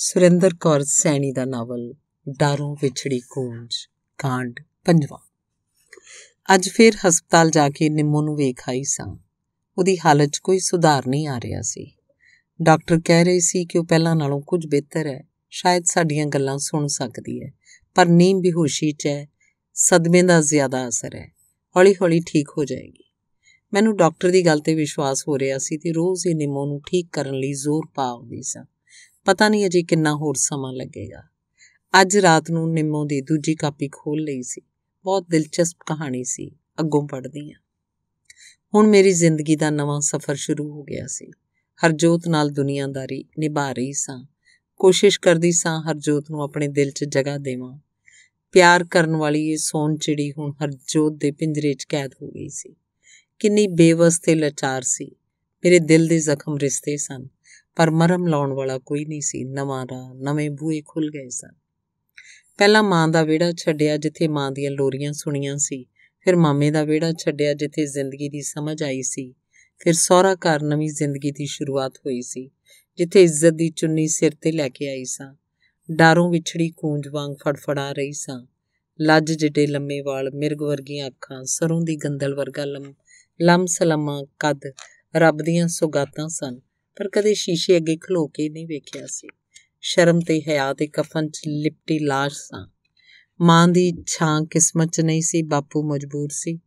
ਸੁਰਿੰਦਰ ਕੌਰ ਸੈਣੀ ਦਾ ਨਾਵਲ ਡਾਰੋਂ ਵਿਛੜੀ ਕੂੰਜ ਕਾਂਡ ਪੰਜਵਾਂ ਅੱਜ ਫੇਰ ਹਸਪਤਾਲ ਜਾ ਕੇ ਨਿੰਮੋ ਨੂੰ ਵੇਖ ਆਈ ਸਾਂ ਉਹਦੀ ਹਾਲਤ 'ਚ ਕੋਈ ਸੁਧਾਰ ਨਹੀਂ ਆ ਰਿਹਾ ਸੀ ਡਾਕਟਰ ਕਹਿ ਰਹੇ ਸੀ ਕਿ ਉਹ ਪਹਿਲਾਂ ਨਾਲੋਂ ਕੁਝ ਬਿਹਤਰ ਹੈ ਸ਼ਾਇਦ ਸਾਡੀਆਂ ਗੱਲਾਂ ਸੁਣ ਸਕਦੀ ਹੈ ਪਰ ਨੀਂ ਬਿਹੋਸ਼ੀ 'ਚ ਹੈ ਸਦਮੇ ਦਾ ਜ਼ਿਆਦਾ ਅਸਰ ਹੈ ਹੌਲੀ-ਹੌਲੀ ਠੀਕ ਹੋ ਜਾਏਗੀ ਮੈਨੂੰ ਡਾਕਟਰ ਦੀ ਗੱਲ ਤੇ ਵਿਸ਼ਵਾਸ ਹੋ ਰਿਹਾ ਸੀ ਤੇ ਰੋਜ਼ ਹੀ ਨਿੰਮੋ ਨੂੰ ਠੀਕ ਕਰਨ ਲਈ ਜ਼ੋਰ ਪਾਉਂਦੀ ਸਾਂ ਪਤਾ ਨਹੀਂ ਅਜੇ ਕਿੰਨਾ ਹੋਰ ਸਮਾਂ ਲੱਗੇਗਾ ਅੱਜ ਰਾਤ ਨੂੰ ਨਿੰਮੋ ਦੀ ਦੂਜੀ ਕਾਪੀ ਖੋਲ ਲਈ ਸੀ ਬਹੁਤ ਦਿਲਚਸਪ ਕਹਾਣੀ ਸੀ ਅੱਗੋਂ ਪੜ੍ਹਦੀ ਹਾਂ ਹੁਣ ਮੇਰੀ ਜ਼ਿੰਦਗੀ ਦਾ ਨਵਾਂ ਸਫ਼ਰ ਸ਼ੁਰੂ ਹੋ ਗਿਆ ਸੀ ਹਰਜੋਤ ਨਾਲ ਦੁਨੀਆਦਾਰੀ ਨਿਭਾ ਰਹੀ ਸਾਂ ਕੋਸ਼ਿਸ਼ ਕਰਦੀ ਸਾਂ ਹਰਜੋਤ ਨੂੰ ਆਪਣੇ ਦਿਲ 'ਚ ਜਗ੍ਹਾ ਦੇਵਾਂ ਪਿਆਰ ਕਰਨ ਵਾਲੀ ਇਹ ਸੋਨ ਚਿੜੀ ਹੁਣ ਹਰਜੋਤ ਦੇ ਪਿੰਜਰੇ 'ਚ ਕੈਦ ਹੋ ਗਈ ਸੀ ਕਿੰਨੀ ਬੇਵਸ ਤੇ ਲਾਚਾਰ ਸੀ ਮੇਰੇ ਦਿਲ ਦੇ ਜ਼ਖਮ ਰਿਸ਼ਤੇ ਸਨ ਪਰ ਮਰਮ ਲਾਉਣ ਵਾਲਾ ਕੋਈ ਨਹੀਂ ਸੀ ਨਵਾਂ ਰਾਹ ਨਵੇਂ ਬੂਹੇ ਖੁੱਲ ਗਏ ਸਨ ਪਹਿਲਾਂ ਮਾਂ ਦਾ ਵਿਹੜਾ ਛੱਡਿਆ ਜਿੱਥੇ ਮਾਂ ਦੀਆਂ ਲੋਰੀਆਂ ਸੁਣੀਆਂ ਸੀ ਫਿਰ ਮਾਮੇ ਦਾ ਵਿਹੜਾ ਛੱਡਿਆ ਜਿੱਥੇ ਜ਼ਿੰਦਗੀ ਦੀ ਸਮਝ ਆਈ ਸੀ ਫਿਰ ਸਹੁਰਾ ਘਰ ਨਵੀਂ ਜ਼ਿੰਦਗੀ ਦੀ ਸ਼ੁਰੂਆਤ ਹੋਈ ਸੀ ਜਿੱਥੇ ਇੱਜ਼ਤ ਦੀ ਚੁੰਨੀ ਸਿਰ ਤੇ ਲੈ ਕੇ ਆਈ ਸਾਂ ਡਾਰੋਂ ਵਿਛੜੀ ਕੂੰਜ ਵਾਂਗ ਫੜਫੜਾ ਰਹੀ ਸਾਂ ਲੱਜ ਜਿੱਡੇ ਲੰਮੇ ਵਾਲ ਮਿਰਗ ਵਰਗੀਆਂ ਅੱਖਾਂ ਸਰੋਂ ਦੀ ਗੰਦਲ ਵਰਗਾ ਲੰਮ ਲੰਮ ਸਲਮਾ ਕਦ ਰੱਬ ਦੀਆਂ ਸੁਗਾਤਾਂ ਸਨ ਪਰ ਕਦੇ ਸ਼ੀਸ਼ੇ ਅੱਗੇ ਖਲੋ ਕੇ ਨਹੀਂ ਵੇਖਿਆ ਸੀ ਸ਼ਰਮ ਤੇ ਹਿਆ ਦੇ ਕਫਨ 'ਚ ਲਿਪਟੀ লাশ ਸਾਂ ਮਾਂ ਦੀ ਛਾਂ ਕਿਸਮਤ 'ਚ ਨਹੀਂ ਸੀ ਬਾਪੂ ਮਜਬੂਰ ਸੀ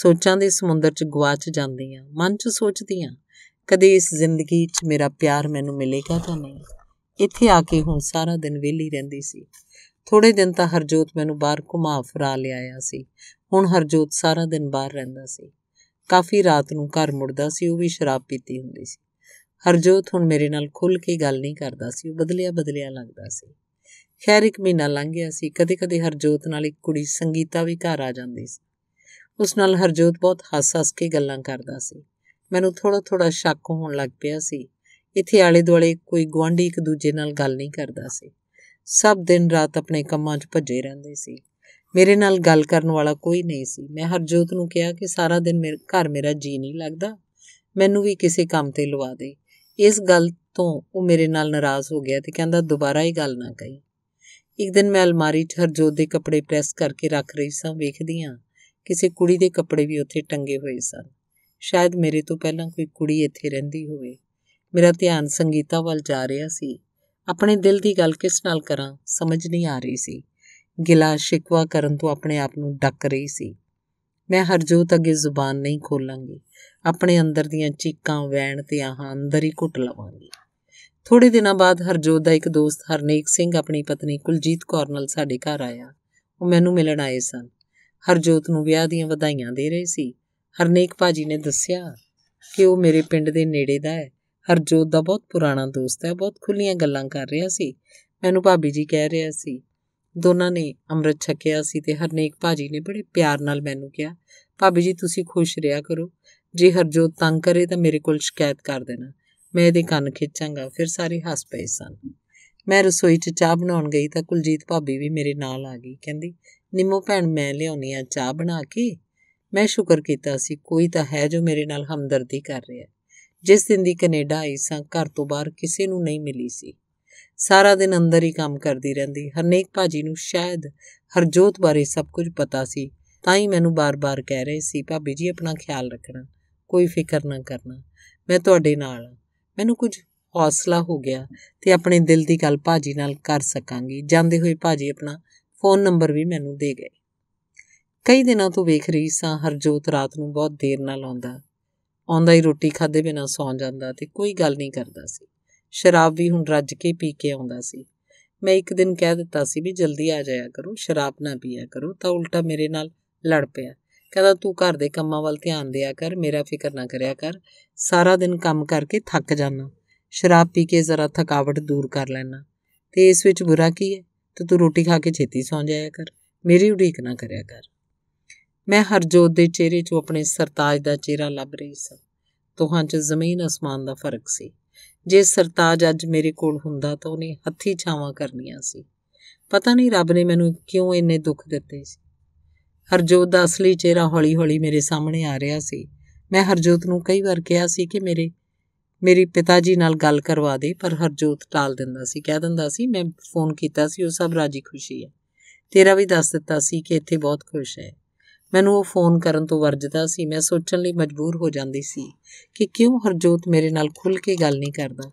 ਸੋਚਾਂ ਦੇ ਸਮੁੰਦਰ 'ਚ ਗਵਾਚ ਜਾਂਦੀਆਂ ਮਨ 'ਚ ਸੋਚਦੀਆਂ ਕਦੇ ਇਸ ਜ਼ਿੰਦਗੀ 'ਚ ਮੇਰਾ ਪਿਆਰ ਮੈਨੂੰ ਮਿਲੇਗਾ ਤਾਂ ਨਹੀਂ ਇੱਥੇ ਆ ਕੇ ਹੁਣ ਸਾਰਾ ਦਿਨ ਵਿਹਲੀ ਰਹਿੰਦੀ ਸੀ ਥੋੜੇ ਦਿਨ ਤਾਂ ਹਰਜੋਤ ਮੈਨੂੰ ਬਾਹਰ ਘੁਮਾ ਫਰਾ ਲਿਆਇਆ ਸੀ ਹੁਣ ਹਰਜੋਤ ਸਾਰਾ ਦਿਨ ਬਾਹਰ ਰਹਿੰਦਾ ਸੀ ਕਾਫੀ ਰਾਤ ਨੂੰ ਘਰ ਮੁੜਦਾ ਸੀ ਉਹ ਵੀ ਸ਼ਰਾਬ ਪੀਤੀ ਹੁੰਦੀ ਸੀ ਹਰਜੋਤ ਹੁਣ ਮੇਰੇ ਨਾਲ ਖੁੱਲ ਕੇ ਗੱਲ ਨਹੀਂ ਕਰਦਾ ਸੀ ਉਹ ਬਦਲਿਆ ਬਦਲਿਆ ਲੱਗਦਾ ਸੀ ਖੈਰ ਇੱਕ ਮਹੀਨਾ ਲੰਘ ਗਿਆ ਸੀ ਕਦੇ-ਕਦੇ ਹਰਜੋਤ ਨਾਲ ਇੱਕ ਕੁੜੀ ਸੰਗੀਤਾ ਵੀ ਘਰ ਆ ਜਾਂਦੀ ਸੀ ਉਸ ਨਾਲ ਹਰਜੋਤ ਬਹੁਤ ਹੱਸ-ਹੱਸ ਕੇ ਗੱਲਾਂ ਕਰਦਾ ਸੀ ਮੈਨੂੰ ਥੋੜਾ-ਥੋੜਾ ਸ਼ੱਕ ਹੋਣ ਲੱਗ ਪਿਆ ਸੀ ਇੱਥੇ ਆਲੇ-ਦੁਆਲੇ ਕੋਈ ਗਵਾਂਢੀ ਇੱਕ ਦੂਜੇ ਨਾਲ ਗੱਲ ਨਹੀਂ ਕਰਦਾ ਸੀ ਸਭ ਦਿਨ ਰਾਤ ਆਪਣੇ ਕੰਮਾਂ 'ਚ ਭੱਜੇ ਰਹਿੰਦੇ ਸੀ ਮੇਰੇ ਨਾਲ ਗੱਲ ਕਰਨ ਵਾਲਾ ਕੋਈ ਨਹੀਂ ਸੀ ਮੈਂ ਹਰਜੋਤ ਨੂੰ ਕਿਹਾ ਕਿ ਸਾਰਾ ਦਿਨ ਮੇਰੇ ਘਰ ਮੇਰਾ ਜੀ ਨਹੀਂ ਲੱਗਦਾ ਮੈਨੂੰ ਵੀ ਕਿਸੇ ਕੰਮ ਤੇ ਲਵਾ ਦੇ ਇਸ ਗੱਲ ਤੋਂ ਉਹ ਮੇਰੇ ਨਾਲ ਨਾਰਾਜ਼ ਹੋ ਗਿਆ ਤੇ ਕਹਿੰਦਾ ਦੁਬਾਰਾ ਇਹ ਗੱਲ ਨਾ ਕਹੀ ਇੱਕ ਦਿਨ ਮੈਂ ਅਲਮਾਰੀ 'ਚ ਹਰਜੋਤ ਦੇ ਕੱਪੜੇ ਪ੍ਰੈਸ ਕਰਕੇ ਰੱਖ ਰਹੀ ਸਾਂ ਵੇਖਦੀ ਆ ਕਿਸੇ ਕੁੜੀ ਦੇ ਕੱਪੜੇ ਵੀ ਉੱਥੇ ਟੰਗੇ ਹੋਏ ਸਨ ਸ਼ਾਇਦ ਮੇਰੇ ਤੋਂ ਪਹਿਲਾਂ ਕੋਈ ਕੁੜੀ ਇੱਥੇ ਰਹਿੰਦੀ ਹੋਵੇ ਮੇਰਾ ਧਿਆਨ ਸੰਗੀਤਾ ਵੱਲ ਜਾ ਰਿਹਾ ਸੀ ਆਪਣੇ ਦਿਲ ਦੀ ਗੱਲ ਕਿਸ ਨਾਲ ਕਰਾਂ ਸਮਝ ਨਹੀਂ ਆ ਰਹੀ ਸੀ ਗਿਲਾ ਸ਼ਿਕਵਾ ਕਰਨ ਤੋਂ ਆਪਣੇ ਆਪ ਨੂੰ ਡੱਕ ਰਹੀ ਸੀ ਮੈਂ ਹਰਜੋਤ ਅੱਗੇ ਜ਼ੁਬਾਨ ਨਹੀਂ ਖੋਲਾਂਗੀ ਆਪਣੇ ਅੰਦਰ ਦੀਆਂ ਚੀਕਾਂ ਵੈਣ ਤੇ ਆਹਾਂ ਅੰਦਰ ਹੀ ਘੁੱਟ ਲਵਾਂਗੀ ਥੋੜੇ ਦਿਨਾਂ ਬਾਅਦ ਹਰਜੋਤ ਦਾ ਇੱਕ ਦੋਸਤ ਹਰਨੇਕ ਸਿੰਘ ਆਪਣੀ ਪਤਨੀ ਕੁਲਜੀਤ ਕੌਰ ਨਾਲ ਸਾਡੇ ਘਰ ਆਇਆ ਉਹ ਮੈਨੂੰ ਮਿਲਣ ਆਏ ਸਨ ਹਰਜੋਤ ਨੂੰ ਵਿਆਹ ਦੀਆਂ ਵਧਾਈਆਂ ਦੇ ਰਹੇ ਸੀ ਹਰਨੇਕ ਭਾਜੀ ਨੇ ਦੱਸਿਆ ਕਿ ਉਹ ਮੇਰੇ ਪਿੰਡ ਦੇ ਨੇੜੇ ਦਾ ਹੈ ਹਰਜੋਤ ਦਾ ਬਹੁਤ ਪੁਰਾਣਾ ਦੋਸਤ ਹੈ ਬਹੁਤ ਖੁੱਲੀਆਂ ਗੱਲਾਂ ਕਰ ਰਿਹਾ ਸੀ ਮੈਨੂੰ ਭਾਬੀ ਜੀ ਕਹਿ ਰਿਹਾ ਸੀ ਦੋਨਾਂ ਨੇ ਅੰਮ੍ਰਿਤ ਛਕਿਆ ਸੀ ਤੇ ਹਰਨੇਕ ਭਾਜੀ ਨੇ ਬੜੇ ਪਿਆਰ ਨਾਲ ਮੈਨੂੰ ਕਿਹਾ ਭਾਬੀ ਜੀ ਤੁਸੀਂ ਖੁਸ਼ ਰਿਹਾ ਕਰੋ ਜੇ ਹਰਜੋਤ ਤੰਗ ਕਰੇ ਤਾਂ ਮੇਰੇ ਕੋਲ ਸ਼ਿਕਾਇਤ ਕਰ ਦੇਣਾ ਮੈਂ ਇਹਦੇ ਕੰਨ ਖਿੱਚਾਂਗਾ ਫਿਰ ਸਾਰੇ ਹੱਸ ਪਏ ਸਨ ਮੈਂ ਰਸੋਈ 'ਚ ਚਾਹ ਬਣਾਉਣ ਗਈ ਤਾਂ ਕੁਲਜੀਤ ਭਾਬੀ ਵੀ ਮੇਰੇ ਨਾਲ ਆ ਗਈ ਕਹਿੰਦੀ ਨਿੰਮੋ ਭੈਣ ਮੈਂ ਲਿਆਉਣੀ ਆ ਚਾਹ ਬਣਾ ਕੇ ਮੈਂ ਸ਼ੁਕਰ ਕੀਤਾ ਸੀ ਕੋਈ ਤਾਂ ਹੈ ਜੋ ਮੇਰੇ ਨਾਲ ਹਮਦਰਦੀ ਕਰ ਰਿਹਾ ਜਿਸ ਦਿਨ ਦੀ ਕੈਨੇਡਾ ਆਈ ਸਾਂ ਘਰ ਤੋਂ ਬਾਹਰ ਕਿਸੇ ਨੂੰ ਨਹੀਂ ਮਿਲੀ ਸੀ ਸਾਰਾ ਦਿਨ ਅੰਦਰ ਹੀ ਕੰਮ ਕਰਦੀ ਰਹਿੰਦੀ ਹਰਨੇਕ ਭਾਜੀ ਨੂੰ ਸ਼ਾਇਦ ਹਰਜੋਤ ਬਾਰੇ ਸਭ ਕੁਝ ਪਤਾ ਸੀ ਤਾਂ ਹੀ ਮੈਨੂੰ ਬਾਰ-ਬਾਰ ਕਹਿ ਰਹੇ ਸੀ ਭਾਬੀ ਜੀ ਆਪਣਾ ਖਿਆਲ ਰੱਖਣਾ ਕੋਈ ਫਿਕਰ ਨਾ ਕਰਨਾ ਮੈਂ ਤੁਹਾਡੇ ਨਾਲ ਮੈਨੂੰ ਕੁਝ ਹੌਸਲਾ ਹੋ ਗਿਆ ਤੇ ਆਪਣੇ ਦਿਲ ਦੀ ਗੱਲ ਭਾਜੀ ਨਾਲ ਕਰ ਸਕਾਂਗੀ ਜਾਂਦੇ ਹੋਏ ਭਾਜੀ ਆਪਣਾ ਫੋਨ ਨੰਬਰ ਵੀ ਮੈਨੂੰ ਦੇ ਗਏ ਕਈ ਦਿਨਾਂ ਤੋਂ ਵੇਖ ਰਹੀ ਸਾਂ ਹਰਜੋਤ ਰਾਤ ਨੂੰ ਬਹੁਤ ਦੇਰ ਨਾਲ ਆਉਂਦਾ ਆਉਂਦਾ ਹੀ ਰੋਟੀ ਖਾਦੇ ਬਿਨਾ ਸੌਂ ਜਾਂਦਾ ਤੇ ਕੋਈ ਗੱਲ ਨਹੀਂ ਕਰਦਾ ਸੀ ਸ਼ਰਾਬ ਵੀ ਹੁਣ ਰੱਜ ਕੇ ਪੀ ਕੇ ਆਉਂਦਾ ਸੀ ਮੈਂ ਇੱਕ ਦਿਨ ਕਹਿ ਦਿੱਤਾ ਸੀ ਵੀ ਜਲਦੀ ਆ ਜਾਇਆ ਕਰੋ ਸ਼ਰਾਬ ਨਾ ਪੀਆ ਕਰੋ ਤਾਂ ਉਲਟਾ ਮੇਰੇ ਨਾਲ ਲੜ ਪਿਆ ਕਹਿੰਦਾ ਤੂੰ ਘਰ ਦੇ ਕੰਮਾਂ ਵੱਲ ਧਿਆਨ ਦਿਆ ਕਰ ਮੇਰਾ ਫਿਕਰ ਨਾ ਕਰਿਆ ਕਰ ਸਾਰਾ ਦਿਨ ਕੰਮ ਕਰਕੇ ਥੱਕ ਜਾਣਾ ਸ਼ਰਾਬ ਪੀ ਕੇ ਜ਼ਰਾ ਥਕਾਵਟ ਦੂਰ ਕਰ ਲੈਣਾ ਤੇ ਇਸ ਵਿੱਚ ਬੁਰਾ ਕੀ ਹੈ ਤੇ ਤੂੰ ਰੋਟੀ ਖਾ ਕੇ ਛੇਤੀ ਸੌਂ ਜਾਇਆ ਕਰ ਮੇਰੀ ਉਡੀਕ ਨਾ ਕਰਿਆ ਕਰ ਮੈਂ ਹਰਜੋਤ ਦੇ ਚਿਹਰੇ 'ਚ ਆਪਣੇ ਸਰਤਾਜ ਦਾ ਚਿਹਰਾ ਲੱਭ ਰਹੀ ਸੀ ਤੋਹਾਂ 'ਚ ਜ਼ਮੀਨ ਅਸਮਾਨ ਦਾ ਫਰਕ ਸੀ ਜੇ ਸਰਤਾਜ ਅੱਜ ਮੇਰੇ ਕੋਲ ਹੁੰਦਾ ਤਾਂ ਉਹਨੇ ਹੱਥੀ ਛਾਵਾਂ ਕਰਨੀਆਂ ਸੀ ਪਤਾ ਨਹੀਂ ਰੱਬ ਨੇ ਮੈਨੂੰ ਕਿਉਂ ਇੰਨੇ ਦੁੱਖ ਦਿੱਤੇ ਸੀ ਹਰਜੋਤ ਦਾ ਅਸਲੀ ਚਿਹਰਾ ਹੌਲੀ-ਹੌਲੀ ਮੇਰੇ ਸਾਹਮਣੇ ਆ ਰਿਹਾ ਸੀ ਮੈਂ ਹਰਜੋਤ ਨੂੰ ਕਈ ਵਾਰ ਕਿਹਾ ਸੀ ਕਿ ਮੇਰੇ ਮੇਰੀ ਪਿਤਾ ਜੀ ਨਾਲ ਗੱਲ ਕਰਵਾ ਦੇ ਪਰ ਹਰਜੋਤ ਟਾਲ ਦਿੰਦਾ ਸੀ ਕਹਿ ਦਿੰਦਾ ਸੀ ਮੈਂ ਫੋਨ ਕੀਤਾ ਸੀ ਉਹ ਸਭ ਰਾਜੀ ਖੁਸ਼ੀ ਹੈ ਤੇਰਾ ਵੀ ਦੱਸ ਦਿੱਤਾ ਸੀ ਕਿ ਇੱਥੇ ਬਹੁਤ ਖੁਸ਼ ਹੈ ਮੈਨੂੰ ਉਹ ਫੋਨ ਕਰਨ ਤੋਂ ਵਰਜਦਾ ਸੀ ਮੈਂ ਸੋਚਣ ਲਈ ਮਜਬੂਰ ਹੋ ਜਾਂਦੀ ਸੀ ਕਿ ਕਿਉਂ ਹਰਜੋਤ ਮੇਰੇ ਨਾਲ ਖੁੱਲ ਕੇ ਗੱਲ ਨਹੀਂ ਕਰਦਾ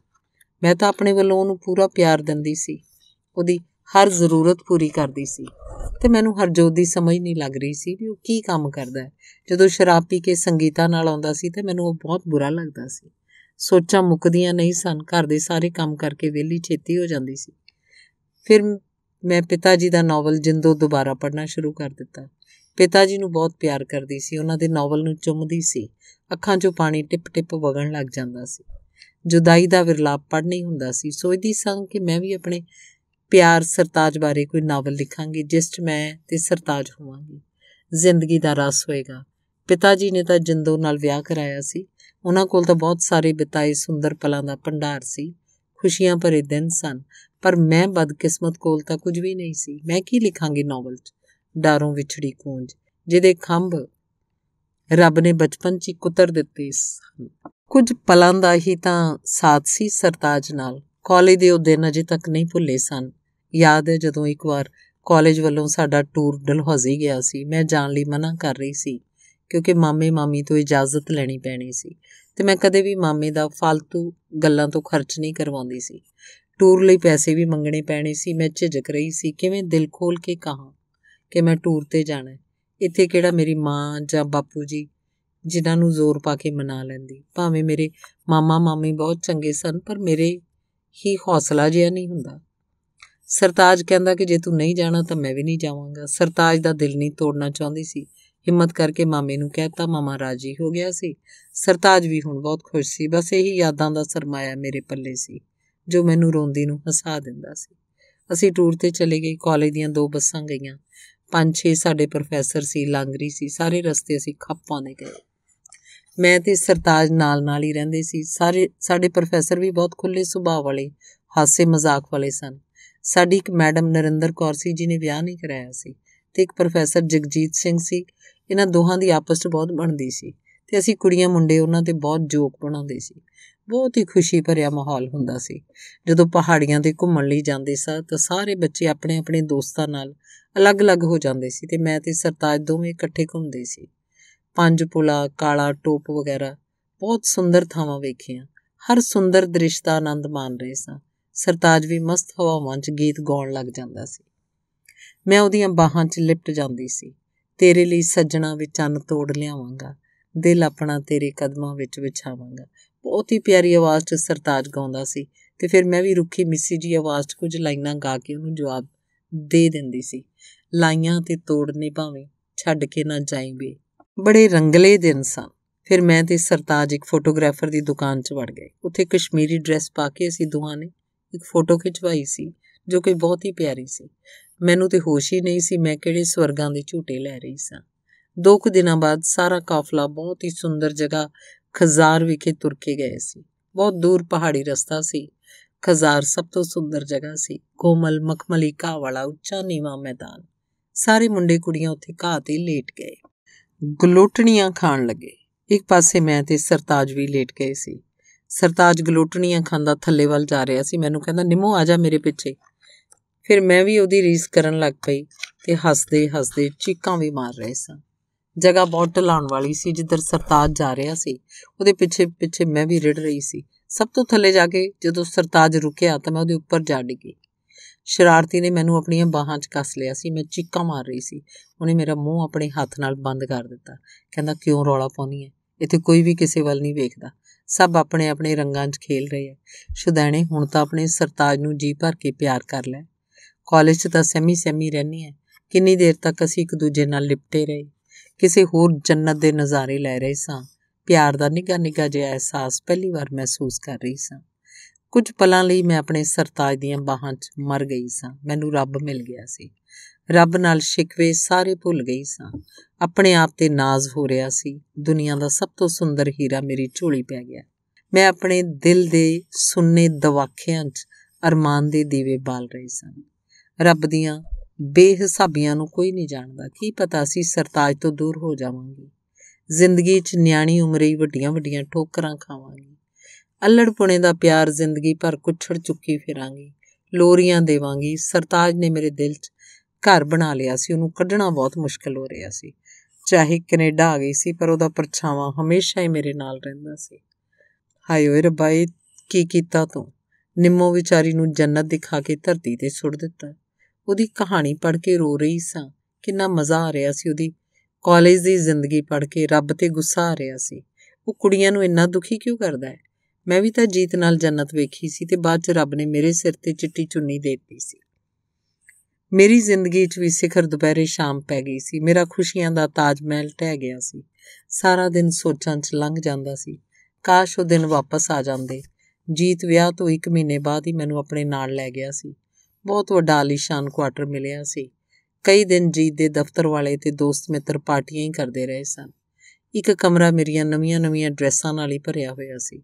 ਮੈਂ ਤਾਂ ਆਪਣੇ ਵੱਲੋਂ ਉਹਨੂੰ ਪੂਰਾ ਪਿਆਰ ਦਿੰਦੀ ਸੀ ਉਹਦੀ ਹਰ ਜ਼ਰੂਰਤ ਪੂਰੀ ਕਰਦੀ ਸੀ ਤੇ ਮੈਨੂੰ ਹਰਜੋਤ ਦੀ ਸਮਝ ਨਹੀਂ ਲੱਗ ਰਹੀ ਸੀ ਵੀ ਉਹ ਕੀ ਕੰਮ ਕਰਦਾ ਹੈ ਜਦੋਂ ਸ਼ਰਾਬ ਪੀ ਕੇ ਸੰਗੀਤਾ ਨਾਲ ਆਉਂਦਾ ਸੀ ਤੇ ਮੈਨੂੰ ਉਹ ਬਹੁਤ ਬੁਰਾ ਲੱਗਦਾ ਸੀ ਸੋਚਾਂ ਮੁੱਕਦੀਆਂ ਨਹੀਂ ਸਨ ਘਰ ਦੇ ਸਾਰੇ ਕੰਮ ਕਰਕੇ ਵਿਹਲੀ ਛੇਤੀ ਹੋ ਜਾਂਦੀ ਸੀ ਫਿਰ ਮੈਂ ਪਿਤਾ ਜੀ ਦਾ ਨਾਵਲ ਜਿੰਦੋ ਦੁਬਾਰਾ ਪੜ੍ਹਨਾ ਸ਼ੁਰੂ ਕਰ ਦਿੱਤਾ ਪਿਤਾ ਜੀ ਨੂੰ ਬਹੁਤ ਪਿਆਰ ਕਰਦੀ ਸੀ ਉਹਨਾਂ ਦੇ ਨਾਵਲ ਨੂੰ ਚੁੰਮਦੀ ਸੀ ਅੱਖਾਂ 'ਚੋਂ ਪਾਣੀ ਟਿਪ-ਟਿਪ ਵਗਣ ਲੱਗ ਜਾਂਦਾ ਸੀ ਜੁਦਾਈ ਦਾ ਵਿਰਲਾਪ ਪੜ ਨਹੀਂ ਹੁੰਦਾ ਸੀ ਸੋਚਦੀ ਸਾਂ ਕਿ ਮੈਂ ਵੀ ਆਪਣੇ ਪਿਆਰ ਸਰਤਾਜ ਬਾਰੇ ਕੋਈ ਨਾਵਲ ਲਿਖਾਂਗੀ ਜਿਸ 'ਚ ਮੈਂ ਤੇ ਸਰਤਾਜ ਹੋਵਾਂਗੀ ਜ਼ਿੰਦਗੀ ਦਾ ਰਸ ਹੋਏਗਾ ਪਿਤਾ ਜੀ ਨੇ ਤਾਂ ਜਿੰਦੋ ਨਾਲ ਵਿਆਹ ਕਰਾਇਆ ਸੀ ਉਹਨਾਂ ਕੋਲ ਤਾਂ ਬਹੁਤ ਸਾਰੇ ਬਿਤਾਏ ਸੁੰਦਰ ਪਲਾਂ ਦਾ ਭੰਡਾਰ ਸੀ ਖੁਸ਼ੀਆਂ ਭਰੇ ਦਿਨ ਸਨ ਪਰ ਮੈਂ ਬਦਕਿਸਮਤ ਕੋਲ ਤਾਂ ਕੁਝ ਵੀ ਨਹੀਂ ਸੀ ਮੈਂ ਕੀ ਲਿਖਾਂਗੀ ਨਾਵਲ 'ਚ ਡਾਰੋਂ ਵਿਛੜੀ ਕੂੰਜ ਜਿਹਦੇ ਖੰਭ ਰੱਬ ਨੇ ਬਚਪਨ 'ਚ ਹੀ ਕੁਤਰ ਦਿੱਤੇ ਸਨ ਕੁਝ ਪਲਾਂ ਦਾ ਹੀ ਤਾਂ ਸਾਥ ਸੀ ਸਰਤਾਜ ਨਾਲ ਕਾਲਜ ਦੇ ਉਹ ਦਿਨ ਅਜੇ ਤੱਕ ਨਹੀਂ ਭੁੱਲੇ ਸਨ ਯਾਦ ਹੈ ਜਦੋਂ ਇੱਕ ਵਾਰ ਕਾਲਜ ਵੱਲੋਂ ਸਾਡਾ ਟੂਰ ਡਲਹੌਜ਼ੀ ਗਿਆ ਸੀ ਮੈਂ ਜਾਣ ਲਈ ਮਨਾ ਕਰ ਰਹੀ ਸੀ ਕਿਉਂਕਿ ਮਾਮੇ ਮਾਮੀ ਤੋਂ ਇਜਾਜ਼ਤ ਲੈਣੀ ਪੈਣੀ ਸੀ ਤੇ ਮੈਂ ਕਦੇ ਵੀ ਮਾਮੇ ਦਾ ਫालतू ਗੱਲਾਂ ਤੋਂ ਖਰਚ ਨਹੀਂ ਕਰਵਾਉਂਦੀ ਸੀ ਟੂਰ ਲਈ ਪੈਸੇ ਵੀ ਮੰਗਣੇ ਪੈਣੇ ਸੀ ਮੈਂ ਝਿਜਕ ਰਹੀ ਸੀ ਕਿਵੇਂ ਦਿਲ ਖੋਲ ਕੇ ਕਹਾ ਕਿ ਮੈਂ ਟੂਰ ਤੇ ਜਾਣਾ ਇੱਥੇ ਕਿਹੜਾ ਮੇਰੀ ਮਾਂ ਜਾਂ ਬਾਪੂ ਜੀ ਜਿਨ੍ਹਾਂ ਨੂੰ ਜ਼ੋਰ ਪਾ ਕੇ ਮਨਾ ਲੈਂਦੀ ਭਾਵੇਂ ਮੇਰੇ ਮਾਮਾ ਮਾਮੀ ਬਹੁਤ ਚੰਗੇ ਸਨ ਪਰ ਮੇਰੇ ਹੀ ਹੌਸਲਾ ਜਿਆ ਨਹੀਂ ਹੁੰਦਾ ਸਰਤਾਜ ਕਹਿੰਦਾ ਕਿ ਜੇ ਤੂੰ ਨਹੀਂ ਜਾਣਾ ਤਾਂ ਮੈਂ ਵੀ ਨਹੀਂ ਜਾਵਾਂਗਾ ਸਰਤਾਜ ਦਾ ਦਿਲ ਨਹੀਂ ਤੋੜਨਾ ਚਾਹੁੰਦੀ ਸੀ ਹਿੰਮਤ ਕਰਕੇ ਮਾਮੇ ਨੂੰ ਕਹਿਤਾ ਮਾਮਾ ਰਾਜੀ ਹੋ ਗਿਆ ਸੀ ਸਰਤਾਜ ਵੀ ਹੁਣ ਬਹੁਤ ਖੁਸ਼ ਸੀ ਬਸ ਇਹੀ ਯਾਦਾਂ ਦਾ ਸਰਮਾਇਆ ਮੇਰੇ ਪੱਲੇ ਸੀ ਜੋ ਮੈਨੂੰ ਰੋਂਦੀ ਨੂੰ ਹਸਾ ਦਿੰਦਾ ਸੀ ਅਸੀਂ ਟੂਰ ਤੇ ਚਲੇ ਗਏ ਕਾਲਜ ਦੀਆਂ ਦੋ ਬੱਸਾਂ ਗਈਆਂ ਪੰਜ ਛੇ ਸਾਡੇ ਪ੍ਰੋਫੈਸਰ ਸੀ ਲਾਂਗਰੀ ਸੀ ਸਾਰੇ ਰਸਤੇ ਅਸੀਂ ਖੱਪ ਪਾਉਂਦੇ ਗਏ ਮੈਂ ਤੇ ਸਰਤਾਜ ਨਾਲ ਨਾਲ ਹੀ ਰਹਿੰਦੇ ਸੀ ਸਾਰੇ ਸਾਡੇ ਪ੍ਰੋਫੈਸਰ ਵੀ ਬਹੁਤ ਖੁੱਲੇ ਸੁਭਾਅ ਵਾਲੇ ਹਾਸੇ ਮਜ਼ਾਕ ਵਾਲੇ ਸਨ ਸਾਡੀ ਇੱਕ ਮੈਡਮ ਨਰਿੰਦਰ ਕੌਰ ਸੀ ਜਿਨੇ ਵਿਆਹ ਨਹੀਂ ਕਰਾਇਆ ਸੀ ਤੇ ਇੱਕ ਪ੍ਰੋਫੈਸਰ ਜਗਜੀਤ ਸਿੰਘ ਸੀ ਇਹਨਾਂ ਦੋਹਾਂ ਦੀ ਆਪਸ ਵਿੱਚ ਬਹੁਤ ਬਣਦੀ ਸੀ ਤੇ ਅਸੀਂ ਕੁੜੀਆਂ ਮੁੰਡੇ ਉਹਨਾਂ ਤੇ ਬਹੁਤ ਜੋਕ ਬਣਾਉਂਦੇ ਸੀ ਬਹੁਤ ਹੀ ਖੁਸ਼ੀ ਭਰਿਆ ਮਾਹੌਲ ਹੁੰਦਾ ਸੀ ਜਦੋਂ ਪਹਾੜੀਆਂ ਤੇ ਘੁੰਮਣ ਲਈ ਜਾਂਦੇ ਸਾਂ ਤਾਂ ਸਾਰੇ ਬੱਚੇ ਆਪਣੇ ਆਪਣੇ ਦੋਸਤਾਂ ਨਾਲ ਅਲੱਗ-ਅਲੱਗ ਹੋ ਜਾਂਦੇ ਸੀ ਤੇ ਮੈਂ ਤੇ ਸਰਤਾਜ ਦੋਵੇਂ ਇਕੱਠੇ ਘੁੰਮਦੇ ਸੀ ਪੰਜ ਪੁਲਾ ਕਾਲਾ ਟੋਪ ਵਗੈਰਾ ਬਹੁਤ ਸੁੰਦਰ ਥਾਵਾਂ ਵੇਖੀਆਂ ਹਰ ਸੁੰਦਰ ਦ੍ਰਿਸ਼ ਦਾ ਆਨੰਦ ਮਾਣ ਰਹੇ ਸਾਂ ਸਰਤਾਜ ਵੀ ਮਸਤ ਹਵਾਵਾਂ 'ਚ ਗੀਤ ਗਾਉਣ ਲੱਗ ਜਾਂਦਾ ਸੀ ਮੈਂ ਉਹਦੀਆਂ ਬਾਹਾਂ 'ਚ ਲਿਪਟ ਜਾਂਦੀ ਸੀ ਤੇਰੇ ਲਈ ਸੱਜਣਾ ਵਿੱਚ ਅੰਨ ਤੋੜ ਲਿਆਵਾਂਗਾ ਦਿਲ ਆਪਣਾ ਤੇਰੇ ਕਦਮਾਂ ਵਿੱਚ ਵਿਛਾਵਾਂਗਾ ਬਹੁਤ ਹੀ ਪਿਆਰੀ ਆਵਾਜ਼ 'ਚ ਸਰਤਾਜ ਗਾਉਂਦਾ ਸੀ ਤੇ ਫਿਰ ਮੈਂ ਵੀ ਰੁੱਖੀ ਮਿੱਸੀ ਜੀ ਆਵਾਜ਼ 'ਚ ਕੁਝ ਲਾਈਨਾਂ ਗਾ ਕੇ ਉਹਨੂੰ ਜਵਾਬ ਦੇ ਦਿੰਦੀ ਸੀ ਲਾਈਆਂ ਤੇ ਤੋੜਨੇ ਭਾਵੇਂ ਛੱਡ ਕੇ ਨਾ ਜਾਈਂ ਵੀ ਬੜੇ ਰੰਗਲੇ ਦਿਨ ਸਨ ਫਿਰ ਮੈਂ ਤੇ ਸਰਤਾਜ ਇੱਕ ਫੋਟੋਗ੍ਰਾਫਰ ਦੀ ਦੁਕਾਨ 'ਚ ਵੜ ਗਏ ਉੱਥੇ ਕਸ਼ਮੀਰੀ ਡਰੈਸ ਪਾ ਕੇ ਅਸੀਂ ਦੋਹਾਂ ਨੇ ਇੱਕ ਫੋਟੋ ਖਿਚਵਾਈ ਸੀ ਜੋ ਕਿ ਬਹੁਤ ਹੀ ਪਿਆਰੀ ਸੀ ਮੈਨੂੰ ਤੇ ਹੋਸ਼ ਹੀ ਨਹੀਂ ਸੀ ਮੈਂ ਕਿਹੜੇ ਸਵਰਗਾਂ ਦੇ ਝੂਟੇ ਲੈ ਰਹੀ ਸਾਂ ਦੋ ਕੁ ਦਿਨਾਂ ਬਾਅਦ ਸਾਰਾ ਕਾਫਲਾ ਬਹੁਤ ਹੀ ਸੁੰਦਰ ਜਗ੍ਹਾ ਖਜ਼ਾਰ ਵਿਖੇ ਤੁਰ ਕੇ ਗਏ ਸੀ ਬਹੁਤ ਦੂਰ ਪਹਾੜੀ ਰਸਤਾ ਸੀ ਖਜ਼ਾਰ ਸਭ ਤੋਂ ਸੁੰਦਰ ਜਗ੍ਹਾ ਸੀ ਕੋਮਲ ਮਖਮਲੀ ਘਾਹ ਵਾਲਾ ਉੱਚਾ ਨੀਵਾ ਮੈਦਾਨ ਸਾਰੇ ਮੁੰਡੇ ਕੁੜੀਆਂ ਉੱਥੇ ਘਾਹ ਤੇ ਲੇਟ ਗਏ ਗਲੋਟਣੀਆਂ ਖਾਣ ਲੱਗੇ ਇੱਕ ਪਾਸੇ ਮੈਂ ਤੇ ਸਰਤਾਜ ਵੀ ਲੇਟ ਗਏ ਸੀ ਸਰਤਾਜ ਗਲੋਟਣੀਆਂ ਖਾਂਦਾ ਥੱਲੇ ਵੱਲ ਜਾ ਰਿਹਾ ਸੀ ਮੈਨੂੰ ਕਹਿੰਦਾ ਨਿਮੋ ਆ ਜਾ ਮੇਰੇ ਪਿੱਛੇ ਫਿਰ ਮੈਂ ਵੀ ਉਹਦੀ ਰੀਸ ਕਰਨ ਲੱਗ ਪਈ ਤੇ ਹੱਸਦੇ ਹੱਸਦੇ ਚੀਕਾਂ ਵੀ ਮਾਰ ਰਹੇ ਸਾਂ ਜਗ੍ਹਾ ਬਹੁਤ ਢਲਾਉਣ ਵਾਲੀ ਸੀ ਜਿੱਧਰ ਸਰਤਾਜ ਜਾ ਰਿਹਾ ਸੀ ਉਹਦੇ ਪਿੱਛੇ ਪਿੱਛੇ ਮੈਂ ਵੀ ਰਿੜ ਰਹੀ ਸੀ ਸਭ ਤੋਂ ਥੱਲੇ ਜਾ ਕੇ ਜਦੋਂ ਸਰਤਾਜ ਰੁਕਿਆ ਤਾਂ ਮੈਂ ਉਹਦੇ ਉੱਪਰ ਜਾ ਡਿੱਗੀ ਸ਼ਰਾਰਤੀ ਨੇ ਮੈਨੂੰ ਆਪਣੀਆਂ ਬਾਹਾਂ 'ਚ ਕੱਸ ਲਿਆ ਸੀ ਮੈਂ ਚੀਕਾਂ ਮਾਰ ਰਹੀ ਸੀ ਉਹਨੇ ਮੇਰਾ ਮੂੰਹ ਆਪਣੇ ਹੱਥ ਨਾਲ ਬੰਦ ਕਰ ਦਿੱਤਾ ਕਹਿੰਦਾ ਕਿਉਂ ਰੌਲਾ ਪਾਉਣੀ ਹੈ ਇੱਥੇ ਕੋਈ ਵੀ ਕਿਸੇ ਵੱਲ ਨਹੀਂ ਵੇਖਦਾ ਸਭ ਆਪਣੇ ਆਪਣੇ ਰੰਗਾਂ 'ਚ ਖੇਲ ਰਹੇ ਆ ਸ਼ੁਦੈਣੇ ਹੁਣ ਤਾਂ ਆਪਣੇ ਸਰਤਾਜ ਨੂੰ ਜੀ ਭਰ ਕੇ ਪਿਆਰ ਕਰ ਲੈ ਕਾਲਜ 'ਚ ਤਾਂ ਸੈਮੀ ਸੈਮੀ ਰਹਿਣੀ ਹੈ ਕਿੰਨੀ ਦੇਰ ਤੱਕ ਅਸੀਂ ਇੱਕ ਦੂਜੇ ਨਾਲ ਲਿਪਟੇ ਰਹੇ ਕਿਸੇ ਹੋਰ ਜੰਨਤ ਦੇ ਨਜ਼ਾਰੇ ਲੈ ਰਹੇ ਸਾਂ ਪਿਆਰ ਦਾ ਨਿੱਗਾ ਨਿੱਗਾ ਜਿਹਾ ਅਹਿਸਾਸ ਪਹਿਲੀ ਵਾਰ ਮਹਿਸੂਸ ਕਰ ਰਹੀ ਸਾਂ ਕੁਝ ਪਲਾਂ ਲਈ ਮੈਂ ਆਪਣੇ ਸਰਤਾਜ ਦੀਆਂ ਬਾਹਾਂ 'ਚ ਮਰ ਗਈ ਸਾਂ ਮੈਨੂੰ ਰੱਬ ਮਿਲ ਗਿਆ ਸੀ ਰੱਬ ਨਾਲ ਸ਼ਿਕਵੇ ਸਾਰੇ ਭੁੱਲ ਗਈ ਸਾਂ ਆਪਣੇ ਆਪ ਤੇ ਨਾਜ਼ ਹੋ ਰਿਹਾ ਸੀ ਦੁਨੀਆ ਦਾ ਸਭ ਤੋਂ ਸੁੰਦਰ ਹੀਰਾ ਮੇਰੀ ਝੋਲੀ ਪੈ ਗਿਆ ਮੈਂ ਆਪਣੇ ਦਿਲ ਦੇ ਸੁੰਨੇ ਦਵਾਖਿਆਂ 'ਚ ਅਰਮਾਨ ਦੇ ਦੀਵੇ ਬਾਲ ਰਹੀ ਸਾਂ ਰੱਬ ਦੀਆਂ ਬੇਹਿਸਾਬੀਆਂ ਨੂੰ ਕੋਈ ਨਹੀਂ ਜਾਣਦਾ ਕੀ ਪਤਾ ਸੀ ਸਰਤਾਜ ਤੋਂ ਦੂਰ ਹੋ ਜਾਵਾਂਗੇ ਜ਼ਿੰਦਗੀ 'ਚ ਨਿਆਣੀ ਉਮਰੇ ਹੀ ਵੱਡੀਆਂ-ਵੱਡੀਆਂ ਠੋਕਰਾਂ ਖਾਵਾਂਗੇ ਅਲੜਪੁਣੇ ਦਾ ਪਿਆਰ ਜ਼ਿੰਦਗੀ ਭਰ ਕੁਛੜ ਚੁੱਕੀ ਫਿਰਾਂਗੀ ਲੋਰੀਆਂ ਦੇਵਾਂਗੀ ਸਰਤਾਜ ਨੇ ਮੇਰੇ ਦਿਲ 'ਚ ਘਰ ਬਣਾ ਲਿਆ ਸੀ ਉਹਨੂੰ ਕੱਢਣਾ ਬਹੁਤ ਮੁਸ਼ਕਲ ਹੋ ਰਿਹਾ ਸੀ ਚਾਹੇ ਕੈਨੇਡਾ ਆ ਗਈ ਸੀ ਪਰ ਉਹਦਾ ਪਰਛਾਵਾਂ ਹਮੇਸ਼ਾ ਹੀ ਮੇਰੇ ਨਾਲ ਰਹਿੰਦਾ ਸੀ ਹਾਏ ਓਏ ਰਬਾਈ ਕੀ ਕੀਤਾ ਤੂੰ ਨਿੰਮੋ ਵਿਚਾਰੀ ਨੂੰ ਜੰਨਤ ਦਿਖਾ ਕੇ ਧਰਤੀ ਤੇ ਸੁੱਟ ਦਿੱਤਾ ਉਹਦੀ ਕਹਾਣੀ ਪੜ੍ਹ ਕੇ ਰੋ ਰਹੀ ਸਾਂ ਕਿੰਨਾ ਮਜ਼ਾ ਆ ਰਿਹਾ ਸੀ ਉਹਦੀ ਕਾਲਜ ਦੀ ਜ਼ਿੰਦਗੀ ਪੜ੍ਹ ਕੇ ਰੱਬ ਤੇ ਗੁੱਸਾ ਆ ਰਿਹਾ ਸੀ ਉਹ ਕੁੜੀਆਂ ਨੂੰ ਇੰਨਾ ਦੁਖੀ ਕਿਉਂ ਕਰਦਾ ਹੈ ਮੈਂ ਵੀ ਤਾਂ ਜੀਤ ਨਾਲ ਜੰਨਤ ਵੇਖੀ ਸੀ ਤੇ ਬਾਅਦ ਚ ਰੱਬ ਨੇ ਮੇਰੇ ਸਿਰ ਤੇ ਚਿੱਟੀ ਚੁੰਨੀ ਦੇ ਦਿੱਤੀ ਸੀ ਮੇਰੀ ਜ਼ਿੰਦਗੀ 'ਚ ਵੀ ਸਿਖਰ ਦੁਪਹਿਰੇ ਸ਼ਾਮ ਪੈ ਗਈ ਸੀ ਮੇਰਾ ਖੁਸ਼ੀਆਂ ਦਾ ਤਾਜ ਮਹਿਲ ਟਹਿ ਗਿਆ ਸੀ ਸਾਰਾ ਦਿਨ ਸੋਚਾਂ 'ਚ ਲੰਘ ਜਾਂਦਾ ਸੀ ਕਾਸ਼ ਉਹ ਦਿਨ ਵਾਪਸ ਆ ਜਾਂਦੇ ਜੀਤ ਵਿਆਹ ਤੋਂ 1 ਮਹੀਨੇ ਬਾਅਦ ਹੀ ਮੈਨੂੰ ਆਪਣੇ ਨਾਲ ਲੈ ਗਿਆ ਸੀ ਬਹੁਤ ਵੱਡਾ ਆਲੀਸ਼ਾਨ ਕੁਆਟਰ ਮਿਲਿਆ ਸੀ ਕਈ ਦਿਨ ਜੀਤ ਦੇ ਦਫ਼ਤਰ ਵਾਲੇ ਤੇ ਦੋਸਤ ਮਿੱਤਰ ਪਾਰਟੀਆਂ ਹੀ ਕਰਦੇ ਰਹੇ ਸਨ ਇੱਕ ਕਮਰਾ ਮੇਰੀਆਂ ਨਵੀਆਂ-ਨਵੀਆਂ ਡਰੈਸਾਂ ਨਾਲ ਹੀ ਭਰਿਆ ਹੋਇਆ ਸੀ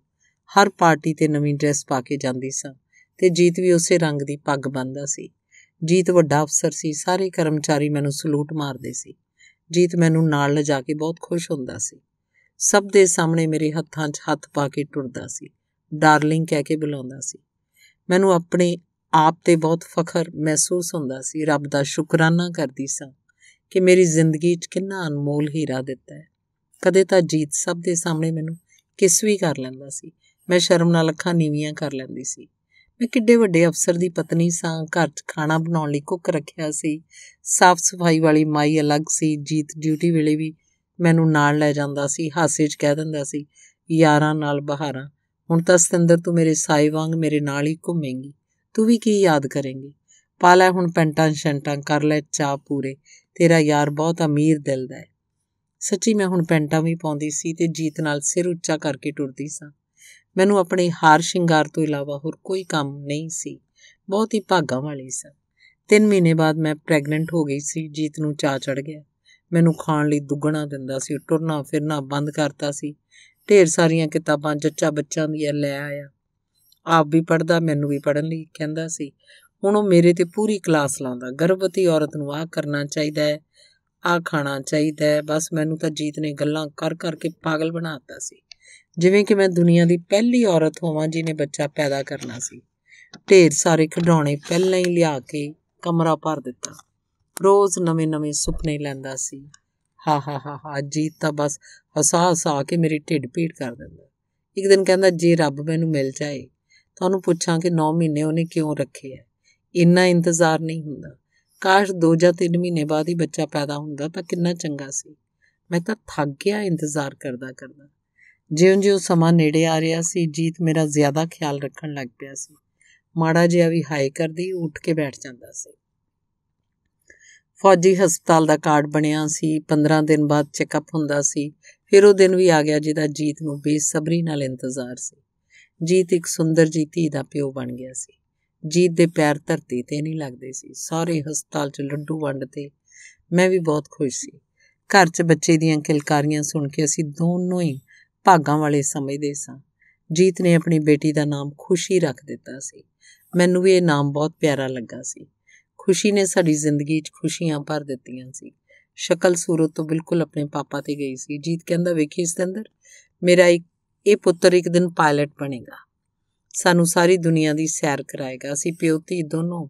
ਹਰ ਪਾਰਟੀ ਤੇ ਨਵੀਂ ਡਰੈਸ ਪਾ ਕੇ ਜਾਂਦੀ ਸਾਂ ਤੇ ਜੀਤ ਵੀ ਉਸੇ ਰੰਗ ਦੀ ਪੱਗ ਬੰਨਦਾ ਸੀ ਜੀਤ ਵੱਡਾ ਅਫਸਰ ਸੀ ਸਾਰੇ ਕਰਮਚਾਰੀ ਮੈਨੂੰ ਸਲੂਟ ਮਾਰਦੇ ਸੀ ਜੀਤ ਮੈਨੂੰ ਨਾਲ ਲਿਜਾ ਕੇ ਬਹੁਤ ਖੁਸ਼ ਹੁੰਦਾ ਸੀ ਸਭ ਦੇ ਸਾਹਮਣੇ ਮੇਰੇ ਹੱਥਾਂ 'ਚ ਹੱਥ ਪਾ ਕੇ ਟੁਰਦਾ ਸੀ ਡਾਰਲਿੰਗ ਕਹਿ ਕੇ ਬੁਲਾਉਂਦਾ ਸੀ ਮੈਨੂੰ ਆਪਣੇ ਆਪ ਤੇ ਬਹੁਤ ਫਖਰ ਮਹਿਸੂਸ ਹੁੰਦਾ ਸੀ ਰੱਬ ਦਾ ਸ਼ੁਕਰਾਨਾ ਕਰਦੀ ਸਾਂ ਕਿ ਮੇਰੀ ਜ਼ਿੰਦਗੀ 'ਚ ਕਿੰਨਾ ਅਨਮੋਲ ਹੀਰਾ ਦਿੱਤਾ ਹੈ ਕਦੇ ਤਾਂ ਜੀਤ ਸਭ ਦੇ ਸਾਹਮਣੇ ਮੈਨੂੰ ਕਿਸ ਵੀ ਕਰ ਲੈਂਦਾ ਸੀ ਮੈਂ ਸ਼ਰਮ ਨਾਲ ਅੱਖਾਂ ਨੀਵੀਆਂ ਕਰ ਲੈਂਦੀ ਸੀ ਮੈਂ ਕਿੱਡੇ ਵੱਡੇ ਅਫਸਰ ਦੀ ਪਤਨੀ ਸਾਂ ਘਰ 'ਚ ਖਾਣਾ ਬਣਾਉਣ ਲਈ ਕੁੱਕ ਰੱਖਿਆ ਸੀ ਸਾਫ਼ ਸਫਾਈ ਵਾਲੀ ਮਾਈ ਅਲੱਗ ਸੀ ਜੀਤ ਡਿਊਟੀ ਵੇਲੇ ਵੀ ਮੈਨੂੰ ਨਾਲ ਲੈ ਜਾਂਦਾ ਸੀ ਹਾਸੇ 'ਚ ਕਹਿ ਦਿੰਦਾ ਸੀ ਯਾਰਾਂ ਨਾਲ ਬਹਾਰਾਂ ਹੁਣ ਤਾਂ ਸਤਿੰਦਰ ਤੂੰ ਮੇਰੇ ਸਾਈ ਵਾਂਗ ਮੇਰੇ ਨਾਲ ਹੀ ਘੁੰਮੇਂਗੀ ਤੂੰ ਵੀ ਕੀ ਯਾਦ ਕਰੇਂਗੀ ਪਾ ਲੈ ਹੁਣ ਪੈਂਟਾਂ ਸ਼ੈਂਟਾਂ ਕਰ ਲੈ ਚਾਹ ਪੂਰੇ ਤੇਰਾ ਯਾਰ ਬਹੁਤ ਅਮੀਰ ਦਿਲ ਦਾ ਹੈ ਸੱਚੀ ਮੈਂ ਹੁਣ ਪੈਂਟਾਂ ਵੀ ਪਾਉਂਦੀ ਸੀ ਤੇ ਜੀਤ ਨਾਲ ਸਿਰ ਉੱਚਾ ਕਰਕੇ ਟੁਰਦੀ ਸਾਂ ਮੈਨੂੰ ਆਪਣੇ ਹਾਰ ਸ਼ਿੰਗਾਰ ਤੋਂ ਇਲਾਵਾ ਹੋਰ ਕੋਈ ਕੰਮ ਨਹੀਂ ਸੀ ਬਹੁਤ ਹੀ ਭਾਗਾ ਵਾਲੀ ਸਾਂ 3 ਮਹੀਨੇ ਬਾਅਦ ਮੈਂ ਪ੍ਰੈਗਨੈਂਟ ਹੋ ਗਈ ਸੀ ਜੀਤ ਨੂੰ ਚਾ ਚੜ ਗਿਆ ਮੈਨੂੰ ਖਾਣ ਲਈ ਦੁੱਗਣਾ ਦਿੰਦਾ ਸੀ ਟੁਰਨਾ ਫਿਰਨਾ ਬੰਦ ਕਰਤਾ ਸੀ ਢੇਰ ਸਾਰੀਆਂ ਕਿਤਾਬਾਂ ਜੱਚਾ ਬੱਚਾਂ ਦੀਆਂ ਲੈ ਆਇਆ ਆਪ ਵੀ ਪੜਦਾ ਮੈਨੂੰ ਵੀ ਪੜਨ ਲਈ ਕਹਿੰਦਾ ਸੀ ਹੁਣ ਉਹ ਮੇਰੇ ਤੇ ਪੂਰੀ ਕਲਾਸ ਲਾਉਂਦਾ ਗਰਭਵਤੀ ਔਰਤ ਨੂੰ ਆਹ ਕਰਨਾ ਚਾਹੀਦਾ ਹੈ ਆਹ ਖਾਣਾ ਚਾਹੀਦਾ ਹੈ ਬਸ ਮੈਨੂੰ ਤਾਂ ਜੀਤ ਨੇ ਗੱਲਾਂ ਕਰ ਕਰਕੇ ਪਾਗਲ ਬਣਾਤਾ ਸੀ ਜਿਵੇਂ ਕਿ ਮੈਂ ਦੁਨੀਆ ਦੀ ਪਹਿਲੀ ਔਰਤ ਹੋਵਾਂ ਜਿਹਨੇ ਬੱਚਾ ਪੈਦਾ ਕਰਨਾ ਸੀ ਢੇਰ ਸਾਰੇ ਖਿਡੌਣੇ ਪਹਿਲਾਂ ਹੀ ਲਿਆ ਕੇ ਕਮਰਾ ਭਰ ਦਿੱਤਾ ਰੋਜ਼ ਨਵੇਂ-ਨਵੇਂ ਸੁਪਨੇ ਲੈਂਦਾ ਸੀ ਹਾ ਹਾ ਹਾ ਹਾ ਜੀਤ ਤਾਂ ਬਸ ਹਸਾ ਹਸਾ ਕੇ ਮੇਰੀ ਢਿੱਡ ਪੀੜ ਕਰ ਦਿੰਦਾ ਇੱਕ ਦਿਨ ਕਹਿੰਦਾ ਜੇ ਰੱਬ ਮੈਨੂੰ ਮਿਲ ਜਾਏ ਤੁਹਾਨੂੰ ਪੁੱਛਾਂ ਕਿ 9 ਮਹੀਨੇ ਉਹਨੇ ਕਿਉਂ ਰੱਖੇ ਐ ਇੰਨਾ ਇੰਤਜ਼ਾਰ ਨਹੀਂ ਹੁੰਦਾ ਕਾਸ਼ 2 ਜਾਂ 3 ਮਹੀਨੇ ਬਾਅਦ ਹੀ ਬੱਚਾ ਪੈਦਾ ਹੁੰਦਾ ਤਾਂ ਕਿੰਨਾ ਚੰਗਾ ਸੀ ਮੈਂ ਤਾਂ ਥੱਕ ਗਿਆ ਇੰਤਜ਼ਾਰ ਕਰਦਾ ਕਰਦਾ ਜਿਉਂ-ਜਿਉਂ ਸਮਾਂ ਨੇੜੇ ਆ ਰਿਹਾ ਸੀ ਜੀਤ ਮੇਰਾ ਜ਼ਿਆਦਾ ਖਿਆਲ ਰੱਖਣ ਲੱਗ ਪਿਆ ਸੀ ਮਾੜਾ ਜਿਹਾ ਵੀ ਹਾਈ ਕਰਦੀ ਉੱਠ ਕੇ ਬੈਠ ਜਾਂਦਾ ਸੀ ਫੌਜੀ ਹਸਪਤਾਲ ਦਾ ਕਾਰਡ ਬਣਿਆ ਸੀ 15 ਦਿਨ ਬਾਅਦ ਚੈੱਕਅਪ ਹੁੰਦਾ ਸੀ ਫਿਰ ਉਹ ਦਿਨ ਵੀ ਆ ਗਿਆ ਜਿਹਦਾ ਜੀਤ ਨੂੰ ਬੇਸਬਰੀ ਨਾਲ ਇੰਤਜ਼ਾਰ ਸੀ ਜੀਤ ਇੱਕ ਸੁੰਦਰ ਜੀਤੀ ਦਾ ਪਿਓ ਬਣ ਗਿਆ ਸੀ ਜੀਤ ਦੇ ਪੈਰ ਧਰਤੀ ਤੇ ਨਹੀਂ ਲੱਗਦੇ ਸੀ ਸਾਰੇ ਹਸਪਤਾਲ 'ਚ ਲੱਡੂ ਵੰਡਦੇ ਮੈਂ ਵੀ ਬਹੁਤ ਖੁਸ਼ ਸੀ ਘਰ 'ਚ ਬੱਚੇ ਦੀਆਂ ਕਿਲਕਾਰੀਆਂ ਸੁਣ ਕੇ ਅਸੀਂ ਦੋਨੋਂ ਹੀ ਭਾਗਾਂ ਵਾਲੇ ਸਮਝਦੇ ਸਾਂ ਜੀਤ ਨੇ ਆਪਣੀ ਬੇਟੀ ਦਾ ਨਾਮ ਖੁਸ਼ੀ ਰੱਖ ਦਿੱਤਾ ਸੀ ਮੈਨੂੰ ਵੀ ਇਹ ਨਾਮ ਬਹੁਤ ਪਿਆਰਾ ਲੱਗਾ ਸੀ ਖੁਸ਼ੀ ਨੇ ਸਾਡੀ ਜ਼ਿੰਦਗੀ 'ਚ ਖੁਸ਼ੀਆਂ ਭਰ ਦਿੱਤੀਆਂ ਸੀ ਸ਼ਕਲ ਸੂਰਤ ਤੋਂ ਬਿਲਕੁਲ ਆਪਣੇ ਪਾਪਾ ਤੇ ਗਈ ਸੀ ਜੀਤ ਕਹਿੰਦਾ ਵੇਖੀ ਇਸ ਦੇ ਅੰਦਰ ਮੇਰਾ ਇੱਕ ਇਹ ਪੁੱਤਰ ਇੱਕ ਦਿਨ ਪਾਇਲਟ ਬਣੇਗਾ ਸਾਨੂੰ ਸਾਰੀ ਦੁਨੀਆ ਦੀ ਸੈਰ ਕਰਾਏਗਾ ਅਸੀਂ ਪਿਓਤੀ ਦੋਨੋਂ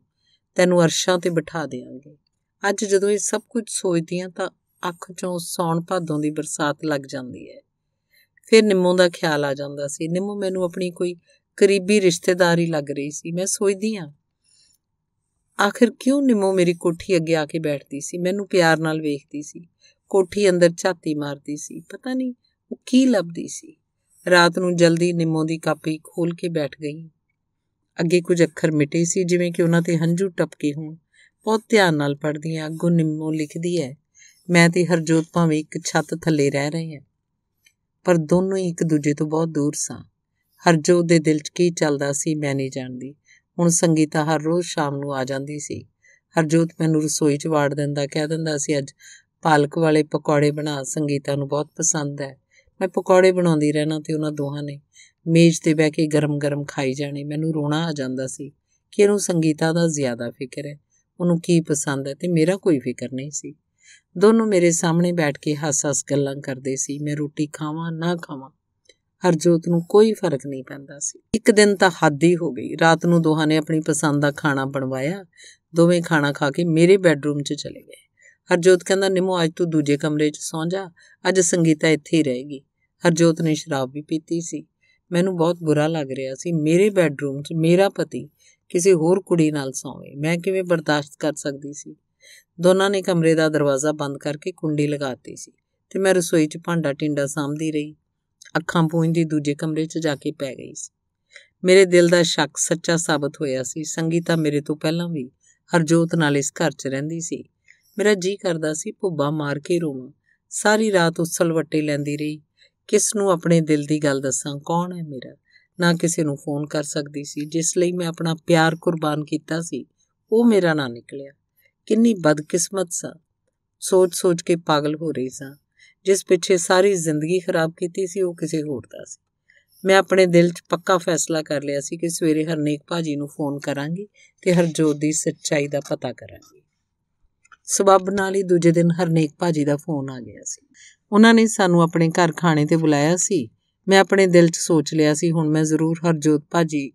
ਤੈਨੂੰ ਅਰਸ਼ਾਂ ਤੇ ਬਿਠਾ ਦੇਵਾਂਗੇ ਅੱਜ ਜਦੋਂ ਇਹ ਸਭ ਕੁਝ ਸੋਚਦੀਆਂ ਤਾਂ ਅੱਖ ਚੋਂ ਸੌਣ ਭਾਦੋਂ ਦੀ ਬਰਸਾਤ ਲੱਗ ਜਾਂਦੀ ਹੈ ਫਿਰ ਨਿੰਮੋ ਦਾ ਖਿਆਲ ਆ ਜਾਂਦਾ ਸੀ ਨਿੰਮੋ ਮੈਨੂੰ ਆਪਣੀ ਕੋਈ ਕਰੀਬੀ ਰਿਸ਼ਤੇਦਾਰ ਹੀ ਲੱਗ ਰਹੀ ਸੀ ਮੈਂ ਸੋਚਦੀ ਆ ਆਖਿਰ ਕਿਉਂ ਨਿੰਮੋ ਮੇਰੀ ਕੋਠੀ ਅੱਗੇ ਆ ਕੇ ਬੈਠਦੀ ਸੀ ਮੈਨੂੰ ਪਿਆਰ ਨਾਲ ਵੇਖਦੀ ਸੀ ਕੋਠੀ ਅੰਦਰ ਛਾਤੀ ਮਾਰਦੀ ਸੀ ਪਤਾ ਨਹੀਂ ਉਹ ਕੀ ਲੱਭਦੀ ਸੀ ਰਾਤ ਨੂੰ ਜਲਦੀ ਨਿੰਮੋ ਦੀ ਕਾਪੀ ਖੋਲ ਕੇ ਬੈਠ ਗਈ ਅੱਗੇ ਕੁਝ ਅੱਖਰ ਮਿਟੇ ਸੀ ਜਿਵੇਂ ਕਿ ਉਹਨਾਂ ਤੇ ਹੰਝੂ ਟਪਕੇ ਹੋਣ ਬਹੁਤ ਧਿਆਨ ਨਾਲ ਪੜ੍ਹਦੀ ਆ ਅੱਗੋਂ ਨਿੰਮੋ ਲਿਖਦੀ ਹੈ ਮੈਂ ਤੇ ਹਰਜੋਤ ਭਾਵੇਂ ਇੱਕ ਛੱਤ ਥੱਲੇ ਰਹਿ ਰਹੇ ਹਾਂ ਪਰ ਦੋਨੋਂ ਹੀ ਇੱਕ ਦੂਜੇ ਤੋਂ ਬਹੁਤ ਦੂਰ ਸਾਂ ਹਰਜੋਤ ਦੇ ਦਿਲ 'ਚ ਕੀ ਚੱਲਦਾ ਸੀ ਮੈਂ ਨਹੀਂ ਜਾਣਦੀ ਹੁਣ ਸੰਗੀਤਾ ਹਰ ਰੋਜ਼ ਸ਼ਾਮ ਨੂੰ ਆ ਜਾਂਦੀ ਸੀ ਹਰਜੋਤ ਮੈਨੂੰ ਰਸੋਈ 'ਚ ਵਾੜ ਦਿੰਦਾ ਕਹਿ ਦਿੰਦਾ ਸੀ ਅੱਜ ਪਾਲਕ ਵਾਲੇ ਪਕੌੜੇ ਬਣਾ ਸੰਗੀਤਾ ਨੂੰ ਬਹੁਤ ਪਸੰਦ ਹੈ ਮੈਂ ਪਕੌੜੇ ਬਣਾਉਂਦੀ ਰਹਿਣਾ ਤੇ ਉਹਨਾਂ ਦੋਹਾਂ ਨੇ ਮੇਜ਼ ਤੇ ਬਹਿ ਕੇ ਗਰਮ-ਗਰਮ ਖਾਈ ਜਾਣੇ ਮੈਨੂੰ ਰੋਣਾ ਆ ਜਾਂਦਾ ਸੀ ਕਿ ਇਹਨੂੰ ਸੰਗੀਤਾ ਦਾ ਜ਼ਿਆਦਾ ਫਿਕਰ ਹੈ ਉਹਨੂੰ ਕੀ ਪਸੰਦ ਹੈ ਤੇ ਮੇਰਾ ਕੋਈ ਫਿਕਰ ਨਹੀਂ ਸੀ ਦੋਨੋਂ ਮੇਰੇ ਸਾਹਮਣੇ ਬੈਠ ਕੇ ਹੱਸ-ਹੱਸ ਗੱਲਾਂ ਕਰਦੇ ਸੀ ਮੈਂ ਰੋਟੀ ਖਾਵਾਂ ਨਾ ਖਾਵਾਂ ਹਰਜੋਤ ਨੂੰ ਕੋਈ ਫਰਕ ਨਹੀਂ ਪੈਂਦਾ ਸੀ ਇੱਕ ਦਿਨ ਤਾਂ ਹੱਦ ਹੀ ਹੋ ਗਈ ਰਾਤ ਨੂੰ ਦੋਹਾਂ ਨੇ ਆਪਣੀ ਪਸੰਦ ਦਾ ਖਾਣਾ ਬਣਵਾਇਆ ਦੋਵੇਂ ਖਾਣਾ ਖਾ ਕੇ ਮੇਰੇ ਬੈੱਡਰੂਮ 'ਚ ਚਲੇ ਗਏ ਹਰਜੋਤ ਕਹਿੰਦਾ ਨਿਮੋ ਅੱਜ ਤੂੰ ਦੂਜੇ ਕਮਰੇ 'ਚ ਸੌਂ ਜਾ ਅੱਜ ਸੰਗੀਤਾ ਇੱਥੇ ਹੀ ਰਹੇਗੀ ਹਰਜੋਤ ਨੇ ਸ਼ਰਾਬ ਵੀ ਪੀਤੀ ਸੀ ਮੈਨੂੰ ਬਹੁਤ ਬੁਰਾ ਲੱਗ ਰਿਹਾ ਸੀ ਮੇਰੇ ਬੈੱਡਰੂਮ 'ਚ ਮੇਰਾ ਪਤੀ ਕਿਸੇ ਹੋਰ ਕੁੜੀ ਨਾਲ ਸੌਵੇ ਮੈਂ ਕਿਵੇਂ ਬਰਦਾਸ਼ਤ ਕਰ ਸਕਦੀ ਸੀ ਦੋਨਾਂ ਨੇ ਕਮਰੇ ਦਾ ਦਰਵਾਜ਼ਾ ਬੰਦ ਕਰਕੇ ਕੁੰਡੀ ਲਗਾਤੀ ਸੀ ਤੇ ਮੈਂ ਰਸੋਈ 'ਚ ਭਾਂਡਾ ਟਿੰਡਾ ਸਾਂਭਦੀ ਰਹੀ ਅੱਖਾਂ ਪੂੰਝਦੀ ਦੂਜੇ ਕਮਰੇ 'ਚ ਜਾ ਕੇ ਪੈ ਗਈ ਸੀ ਮੇਰੇ ਦਿਲ ਦਾ ਸ਼ੱਕ ਸੱਚਾ ਸਾਬਤ ਹੋਇਆ ਸੀ ਸੰਗੀਤਾ ਮੇਰੇ ਤੋਂ ਪਹਿਲਾਂ ਵੀ ਹਰਜੋਤ ਨਾਲ ਇਸ ਘਰ 'ਚ ਰਹਿੰਦੀ ਸੀ ਮੇਰਾ ਜੀ ਕਰਦਾ ਸੀ ਭੁੱਬਾ ਮਾਰ ਕੇ ਰੋਵਾਂ ਸਾਰੀ ਰਾਤ ਉਸਲ ਵੱਟੇ ਲੈਂਦੀ ਰਹੀ ਕਿਸ ਨੂੰ ਆਪਣੇ ਦਿਲ ਦੀ ਗੱਲ ਦੱਸਾਂ ਕੌਣ ਹੈ ਮੇਰਾ ਨਾ ਕਿਸੇ ਨੂੰ ਫੋਨ ਕਰ ਸਕਦੀ ਸੀ ਜਿਸ ਲਈ ਮੈਂ ਆਪਣਾ ਪਿਆਰ ਕੁਰਬਾਨ ਕੀਤਾ ਸੀ ਉਹ ਮੇਰਾ ਨਾ ਨਿਕਲਿਆ ਕਿੰਨੀ ਬਦਕਿਸਮਤ ਸਾਂ ਸੋਚ-ਸੋਚ ਕੇ ਪਾਗਲ ਹੋ ਰਹੀ ਸਾਂ ਜਿਸ ਪਿੱਛੇ ਸਾਰੀ ਜ਼ਿੰਦਗੀ ਖਰਾਬ ਕੀਤੀ ਸੀ ਉਹ ਕਿਸੇ ਹੋਰ ਦਾ ਸੀ ਮੈਂ ਆਪਣੇ ਦਿਲ 'ਚ ਪੱਕਾ ਫੈਸਲਾ ਕਰ ਲਿਆ ਸੀ ਕਿ ਸਵੇਰੇ ਹਰਨੇਕ ਭਾਜੀ ਨੂੰ ਫੋਨ ਕਰਾਂਗੀ ਤੇ ਹਰਜੋਤ ਦੀ ਸੱਚਾਈ ਦਾ ਪਤਾ ਕਰਾਂਗੀ ਸਬਬ ਨਾਲ ਹੀ ਦੂਜੇ ਦਿਨ ਹਰਨੇਕ ਭਾਜੀ ਦਾ ਫੋਨ ਆ ਗਿਆ ਸੀ ਉਹਨਾਂ ਨੇ ਸਾਨੂੰ ਆਪਣੇ ਘਰ ਖਾਣੇ ਤੇ ਬੁਲਾਇਆ ਸੀ ਮੈਂ ਆਪਣੇ ਦਿਲ 'ਚ ਸੋਚ ਲਿਆ ਸੀ ਹੁਣ ਮੈਂ ਜ਼ਰੂਰ ਹਰਜੋਤ ਭਾਜੀ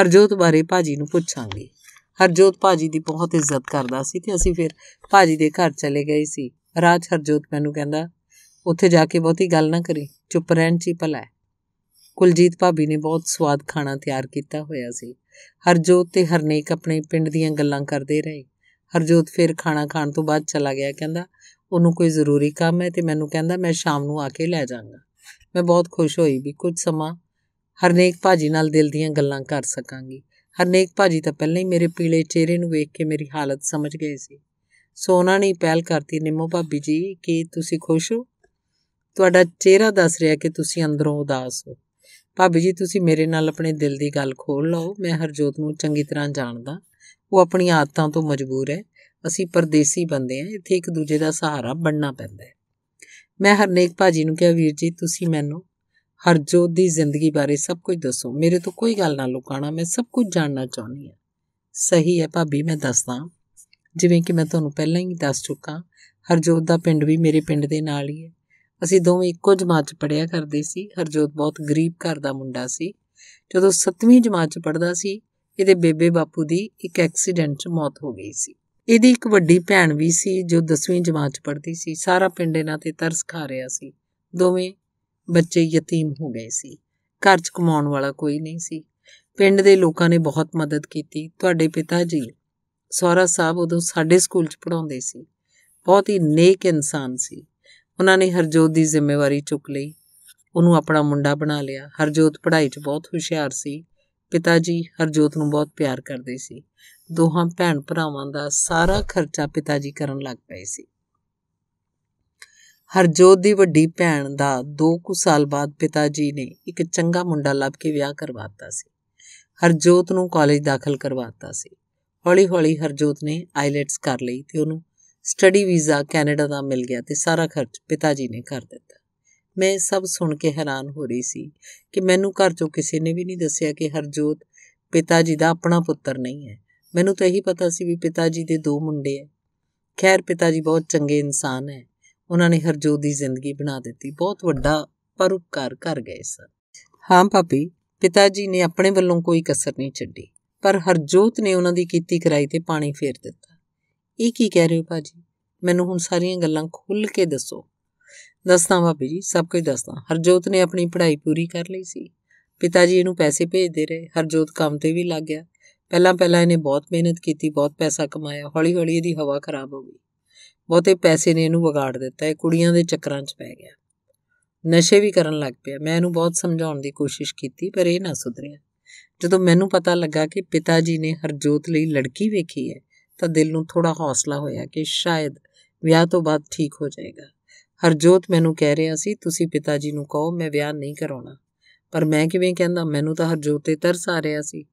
ਹਰਜੋਤ ਬਾਰੇ ਭਾਜੀ ਨੂੰ ਪੁੱਛਾਂਗੀ ਹਰਜੋਤ ਭਾਜੀ ਦੀ ਬਹੁਤ ਇੱਜ਼ਤ ਕਰਦਾ ਸੀ ਤੇ ਅਸੀਂ ਫਿਰ ਭਾਜੀ ਦੇ ਘਰ ਚਲੇ ਗਏ ਸੀ ਰਾਜ ਹਰਜੋਤ ਮੈਨੂੰ ਕਹਿੰਦਾ ਉੱਥੇ ਜਾ ਕੇ ਬਹੁਤੀ ਗੱਲ ਨਾ ਕਰੀ ਚੁੱਪ ਰਹਿਣ 'ਚ ਹੀ ਭਲਾ ਹੈ ਕੁਲਜੀਤ ਭਾਬੀ ਨੇ ਬਹੁਤ ਸਵਾਦ ਖਾਣਾ ਤਿਆਰ ਕੀਤਾ ਹੋਇਆ ਸੀ ਹਰਜੋਤ ਤੇ ਹਰਨੇਕ ਆਪਣੇ ਪਿੰਡ ਦੀਆਂ ਗੱਲਾਂ ਕਰਦੇ ਰਹੇ ਹਰਜੋਤ ਫਿਰ ਖਾਣਾ ਖਾਣ ਤੋਂ ਬਾਅਦ ਚਲਾ ਗਿਆ ਕਹਿੰਦਾ ਉਹਨੂੰ ਕੋਈ ਜ਼ਰੂਰੀ ਕੰਮ ਹੈ ਤੇ ਮੈਨੂੰ ਕਹਿੰਦਾ ਮੈਂ ਸ਼ਾਮ ਨੂੰ ਆ ਕੇ ਲੈ ਜਾਵਾਂਗਾ ਮੈਂ ਬਹੁਤ ਖੁਸ਼ ਹੋਈ ਵੀ ਕੁਝ ਸਮਾਂ ਹਰਨੇਕ ਭਾਜੀ ਨਾਲ ਦਿਲ ਦੀਆਂ ਗੱਲਾਂ ਕਰ ਸਕਾਂਗੀ ਹਰਨੇਕ ਭਾਜੀ ਤਾਂ ਪਹਿਲਾਂ ਹੀ ਮੇਰੇ ਪੀਲੇ ਚਿਹਰੇ ਨੂੰ ਵੇਖ ਕੇ ਮੇਰੀ ਹਾਲਤ ਸਮਝ ਗਏ ਸੀ ਸੋ ਉਹਨਾਂ ਨੇ ਪਹਿਲ ਕਰਤੀ ਨਿੰਮੋ ਭਾਬੀ ਜੀ ਕਿ ਤੁਸੀਂ ਖੁਸ਼ ਹੋ ਤੁਹਾਡਾ ਚਿਹਰਾ ਦੱਸ ਰਿਹਾ ਕਿ ਤੁਸੀਂ ਅੰਦਰੋਂ ਉਦਾਸ ਹੋ ਭਾਬੀ ਜੀ ਤੁਸੀਂ ਮੇਰੇ ਨਾਲ ਆਪਣੇ ਦਿਲ ਦੀ ਗੱਲ ਖੋਲ ਲਓ ਮੈਂ ਹਰਜੋਤ ਨੂੰ ਚੰਗੀ ਤਰ੍ਹਾਂ ਜਾਣਦਾ ਉਹ ਆਪਣੀ ਆਦਤਾਂ ਤੋਂ ਮਜਬੂਰ ਹੈ ਅਸੀਂ ਪਰਦੇਸੀ ਬੰਦੇ ਆ ਇੱਥੇ ਇੱਕ ਦੂਜੇ ਦਾ ਸਹਾਰਾ ਬਣਨਾ ਪੈਂਦਾ ਹੈ ਮੈਂ ਹਰਨੇਕ ਭਾਜੀ ਨੂੰ ਕਿਹਾ ਵੀਰ ਜੀ ਤੁਸੀਂ ਮੈਨੂੰ ਹਰਜੋਤ ਦੀ ਜ਼ਿੰਦਗੀ ਬਾਰੇ ਸਭ ਕੁਝ ਦੱਸੋ ਮੇਰੇ ਤੋਂ ਕੋਈ ਗੱਲ ਨਾ ਲੁਕਾਣਾ ਮੈਂ ਸਭ ਕੁਝ ਜਾਣਨਾ ਚਾਹੁੰਦੀ ਹਾਂ ਸਹੀ ਹੈ ਭਾਬੀ ਮੈਂ ਦੱਸਦਾ ਜਿਵੇਂ ਕਿ ਮੈਂ ਤੁਹਾਨੂੰ ਪਹਿਲਾਂ ਹੀ ਦੱਸ ਚੁੱਕਾ ਹਰਜੋਤ ਦਾ ਪਿੰਡ ਵੀ ਮੇਰੇ ਪਿੰਡ ਦੇ ਨਾਲ ਹੀ ਹੈ ਅਸੀਂ ਦੋਵੇਂ ਇੱਕੋ ਜਮਾਤ 'ਚ ਪੜਿਆ ਕਰਦੇ ਸੀ ਹਰਜੋਤ ਬਹੁਤ ਗਰੀਬ ਘਰ ਦਾ ਮੁੰਡਾ ਸੀ ਜਦੋਂ 7ਵੀਂ ਜਮਾਤ 'ਚ ਪੜਦਾ ਸੀ ਇਹਦੇ ਬੇਬੇ ਬਾਪੂ ਦੀ ਇੱਕ ਐਕਸੀਡੈਂਟ 'ਚ ਮੌਤ ਹੋ ਗਈ ਸੀ ਇਹਦੀ ਇੱਕ ਵੱਡੀ ਭੈਣ ਵੀ ਸੀ ਜੋ 10ਵੀਂ ਜਮਾਤ 'ਚ ਪੜ੍ਹਦੀ ਸੀ ਸਾਰਾ ਪਿੰਡ ਇਹਨਾਂ ਤੇ ਤਰਸ ਖਾ ਰਿਹਾ ਸੀ ਦੋਵੇਂ ਬੱਚੇ ਯਤੀਮ ਹੋ ਗਏ ਸੀ ਘਰ 'ਚ ਕਮਾਉਣ ਵਾਲਾ ਕੋਈ ਨਹੀਂ ਸੀ ਪਿੰਡ ਦੇ ਲੋਕਾਂ ਨੇ ਬਹੁਤ ਮਦਦ ਕੀਤੀ ਤੁਹਾਡੇ ਪਿਤਾ ਜੀ ਸੋਹਰਾ ਸਾਹਿਬ ਉਦੋਂ ਸਾਡੇ ਸਕੂਲ 'ਚ ਪੜਾਉਂਦੇ ਸੀ ਬਹੁਤ ਹੀ ਨੇਕ ਇਨਸਾਨ ਸੀ ਉਹਨਾਂ ਨੇ ਹਰਜੋਤ ਦੀ ਜ਼ਿੰਮੇਵਾਰੀ ਚੁੱਕ ਲਈ ਉਹਨੂੰ ਆਪਣਾ ਮੁੰਡਾ ਬਣਾ ਲਿਆ ਹਰਜੋਤ ਪੜ੍ਹਾਈ 'ਚ ਬਹੁਤ ਹੁਸ਼ਿਆਰ ਸੀ ਪਿਤਾ ਜੀ ਹਰਜੋਤ ਨੂੰ ਬਹੁਤ ਪਿਆਰ ਕਰਦੇ ਸੀ ਦੋਹਾਂ ਭੈਣ ਭਰਾਵਾਂ ਦਾ ਸਾਰਾ ਖਰਚਾ ਪਿਤਾ ਜੀ ਕਰਨ ਲੱਗ ਪਏ ਸੀ ਹਰਜੋਤ ਦੀ ਵੱਡੀ ਭੈਣ ਦਾ 2 ਕੁ ਸਾਲ ਬਾਅਦ ਪਿਤਾ ਜੀ ਨੇ ਇੱਕ ਚੰਗਾ ਮੁੰਡਾ ਲੱਭ ਕੇ ਵਿਆਹ ਕਰਵਾਤਾ ਸੀ ਹਰਜੋਤ ਨੂੰ ਕਾਲਜ ਦਾਖਲ ਕਰਵਾਤਾ ਸੀ ਹੌਲੀ-ਹੌਲੀ ਹਰਜੋਤ ਨੇ ਆਈਲੈਟਸ ਕਰ ਲਈ ਤੇ ਉਹਨੂੰ ਸਟੱਡੀ ਵੀਜ਼ਾ ਕੈਨੇਡਾ ਦਾ ਮਿਲ ਗਿਆ ਤੇ ਸਾਰਾ ਖਰਚ ਪਿਤਾ ਜੀ ਨੇ ਕਰ ਦਿੱਤਾ ਮੈਂ ਸਭ ਸੁਣ ਕੇ ਹੈਰਾਨ ਹੋ ਰਹੀ ਸੀ ਕਿ ਮੈਨੂੰ ਘਰ ਚੋਂ ਕਿਸੇ ਨੇ ਵੀ ਨਹੀਂ ਦੱਸਿਆ ਕਿ ਹਰਜੋਤ ਪਿਤਾ ਜੀ ਦਾ ਆਪਣਾ ਪੁੱਤਰ ਨਹੀਂ ਹੈ ਮੈਨੂੰ ਤਾਂ ਇਹੀ ਪਤਾ ਸੀ ਵੀ ਪਿਤਾ ਜੀ ਦੇ ਦੋ ਮੁੰਡੇ ਐ ਖੈਰ ਪਿਤਾ ਜੀ ਬਹੁਤ ਚੰਗੇ ਇਨਸਾਨ ਐ ਉਹਨਾਂ ਨੇ ਹਰਜੋਤ ਦੀ ਜ਼ਿੰਦਗੀ ਬਣਾ ਦਿੱਤੀ ਬਹੁਤ ਵੱਡਾ ਪਰਉਪਕਾਰ ਕਰ ਗਏ ਸਨ ਹਾਂ ਭਾਬੀ ਪਿਤਾ ਜੀ ਨੇ ਆਪਣੇ ਵੱਲੋਂ ਕੋਈ ਕਸਰ ਨਹੀਂ ਛੱਡੀ ਪਰ ਹਰਜੋਤ ਨੇ ਉਹਨਾਂ ਦੀ ਕੀਤੀ ਕਰਾਈ ਤੇ ਪਾਣੀ ਫੇਰ ਦਿੱਤਾ ਇਹ ਕੀ ਕਹਿ ਰਹੇ ਹੋ ਭਾਜੀ ਮੈਨੂੰ ਹੁਣ ਸਾਰੀਆਂ ਗੱਲਾਂ ਖੁੱਲ ਕੇ ਦੱਸੋ ਦੱਸਣਾ ਭਾਬੀ ਜੀ ਸਭ ਕੁਝ ਦੱਸਣਾ ਹਰਜੋਤ ਨੇ ਆਪਣੀ ਪੜ੍ਹਾਈ ਪੂਰੀ ਕਰ ਲਈ ਸੀ ਪਿਤਾ ਜੀ ਇਹਨੂੰ ਪੈਸੇ ਭੇਜਦੇ ਰਹੇ ਹਰਜੋਤ ਕੰਮ ਤੇ ਵੀ ਲੱਗ ਗਿਆ ਪਹਿਲਾਂ ਪਹਿਲਾਂ ਇਹਨੇ ਬਹੁਤ ਮਿਹਨਤ ਕੀਤੀ ਬਹੁਤ ਪੈਸਾ ਕਮਾਇਆ ਹੌਲੀ ਹੌਲੀ ਇਹਦੀ ਹਵਾ ਖਰਾਬ ਹੋ ਗਈ ਬਹੁਤੇ ਪੈਸੇ ਨੇ ਇਹਨੂੰ ਵਿਗਾੜ ਦਿੱਤਾ ਇਹ ਕੁੜੀਆਂ ਦੇ ਚੱਕਰਾਂ 'ਚ ਪੈ ਗਿਆ ਨਸ਼ੇ ਵੀ ਕਰਨ ਲੱਗ ਪਿਆ ਮੈਂ ਇਹਨੂੰ ਬਹੁਤ ਸਮਝਾਉਣ ਦੀ ਕੋਸ਼ਿਸ਼ ਕੀਤੀ ਪਰ ਇਹ ਨਾ ਸੁਧਰਿਆ ਜਦੋਂ ਮੈਨੂੰ ਪਤਾ ਲੱਗਾ ਕਿ ਪਿਤਾ ਜੀ ਨੇ ਹਰਜੋਤ ਲਈ ਲੜਕੀ ਵੇਖੀ ਹੈ ਤਾਂ ਦਿਲ ਨੂੰ ਥੋੜਾ ਹੌਸਲਾ ਹੋਇਆ ਕਿ ਸ਼ਾਇਦ ਵਿਆਹ ਤੋਂ ਬਾਅਦ ਠੀਕ ਹੋ ਜਾਏਗਾ ਹਰਜੋਤ ਮੈਨੂੰ ਕਹਿ ਰਿਹਾ ਸੀ ਤੁਸੀਂ ਪਿਤਾ ਜੀ ਨੂੰ ਕਹੋ ਮੈਂ ਵਿਆਹ ਨਹੀਂ ਕਰਾਉਣਾ ਪਰ ਮੈਂ ਕਿਵੇਂ ਕਹਿੰਦਾ ਮੈਨੂੰ ਤਾਂ ਹਰਜੋਤ ਤੇ ਤਰਸ ਆ ਰਿਹਾ ਸੀ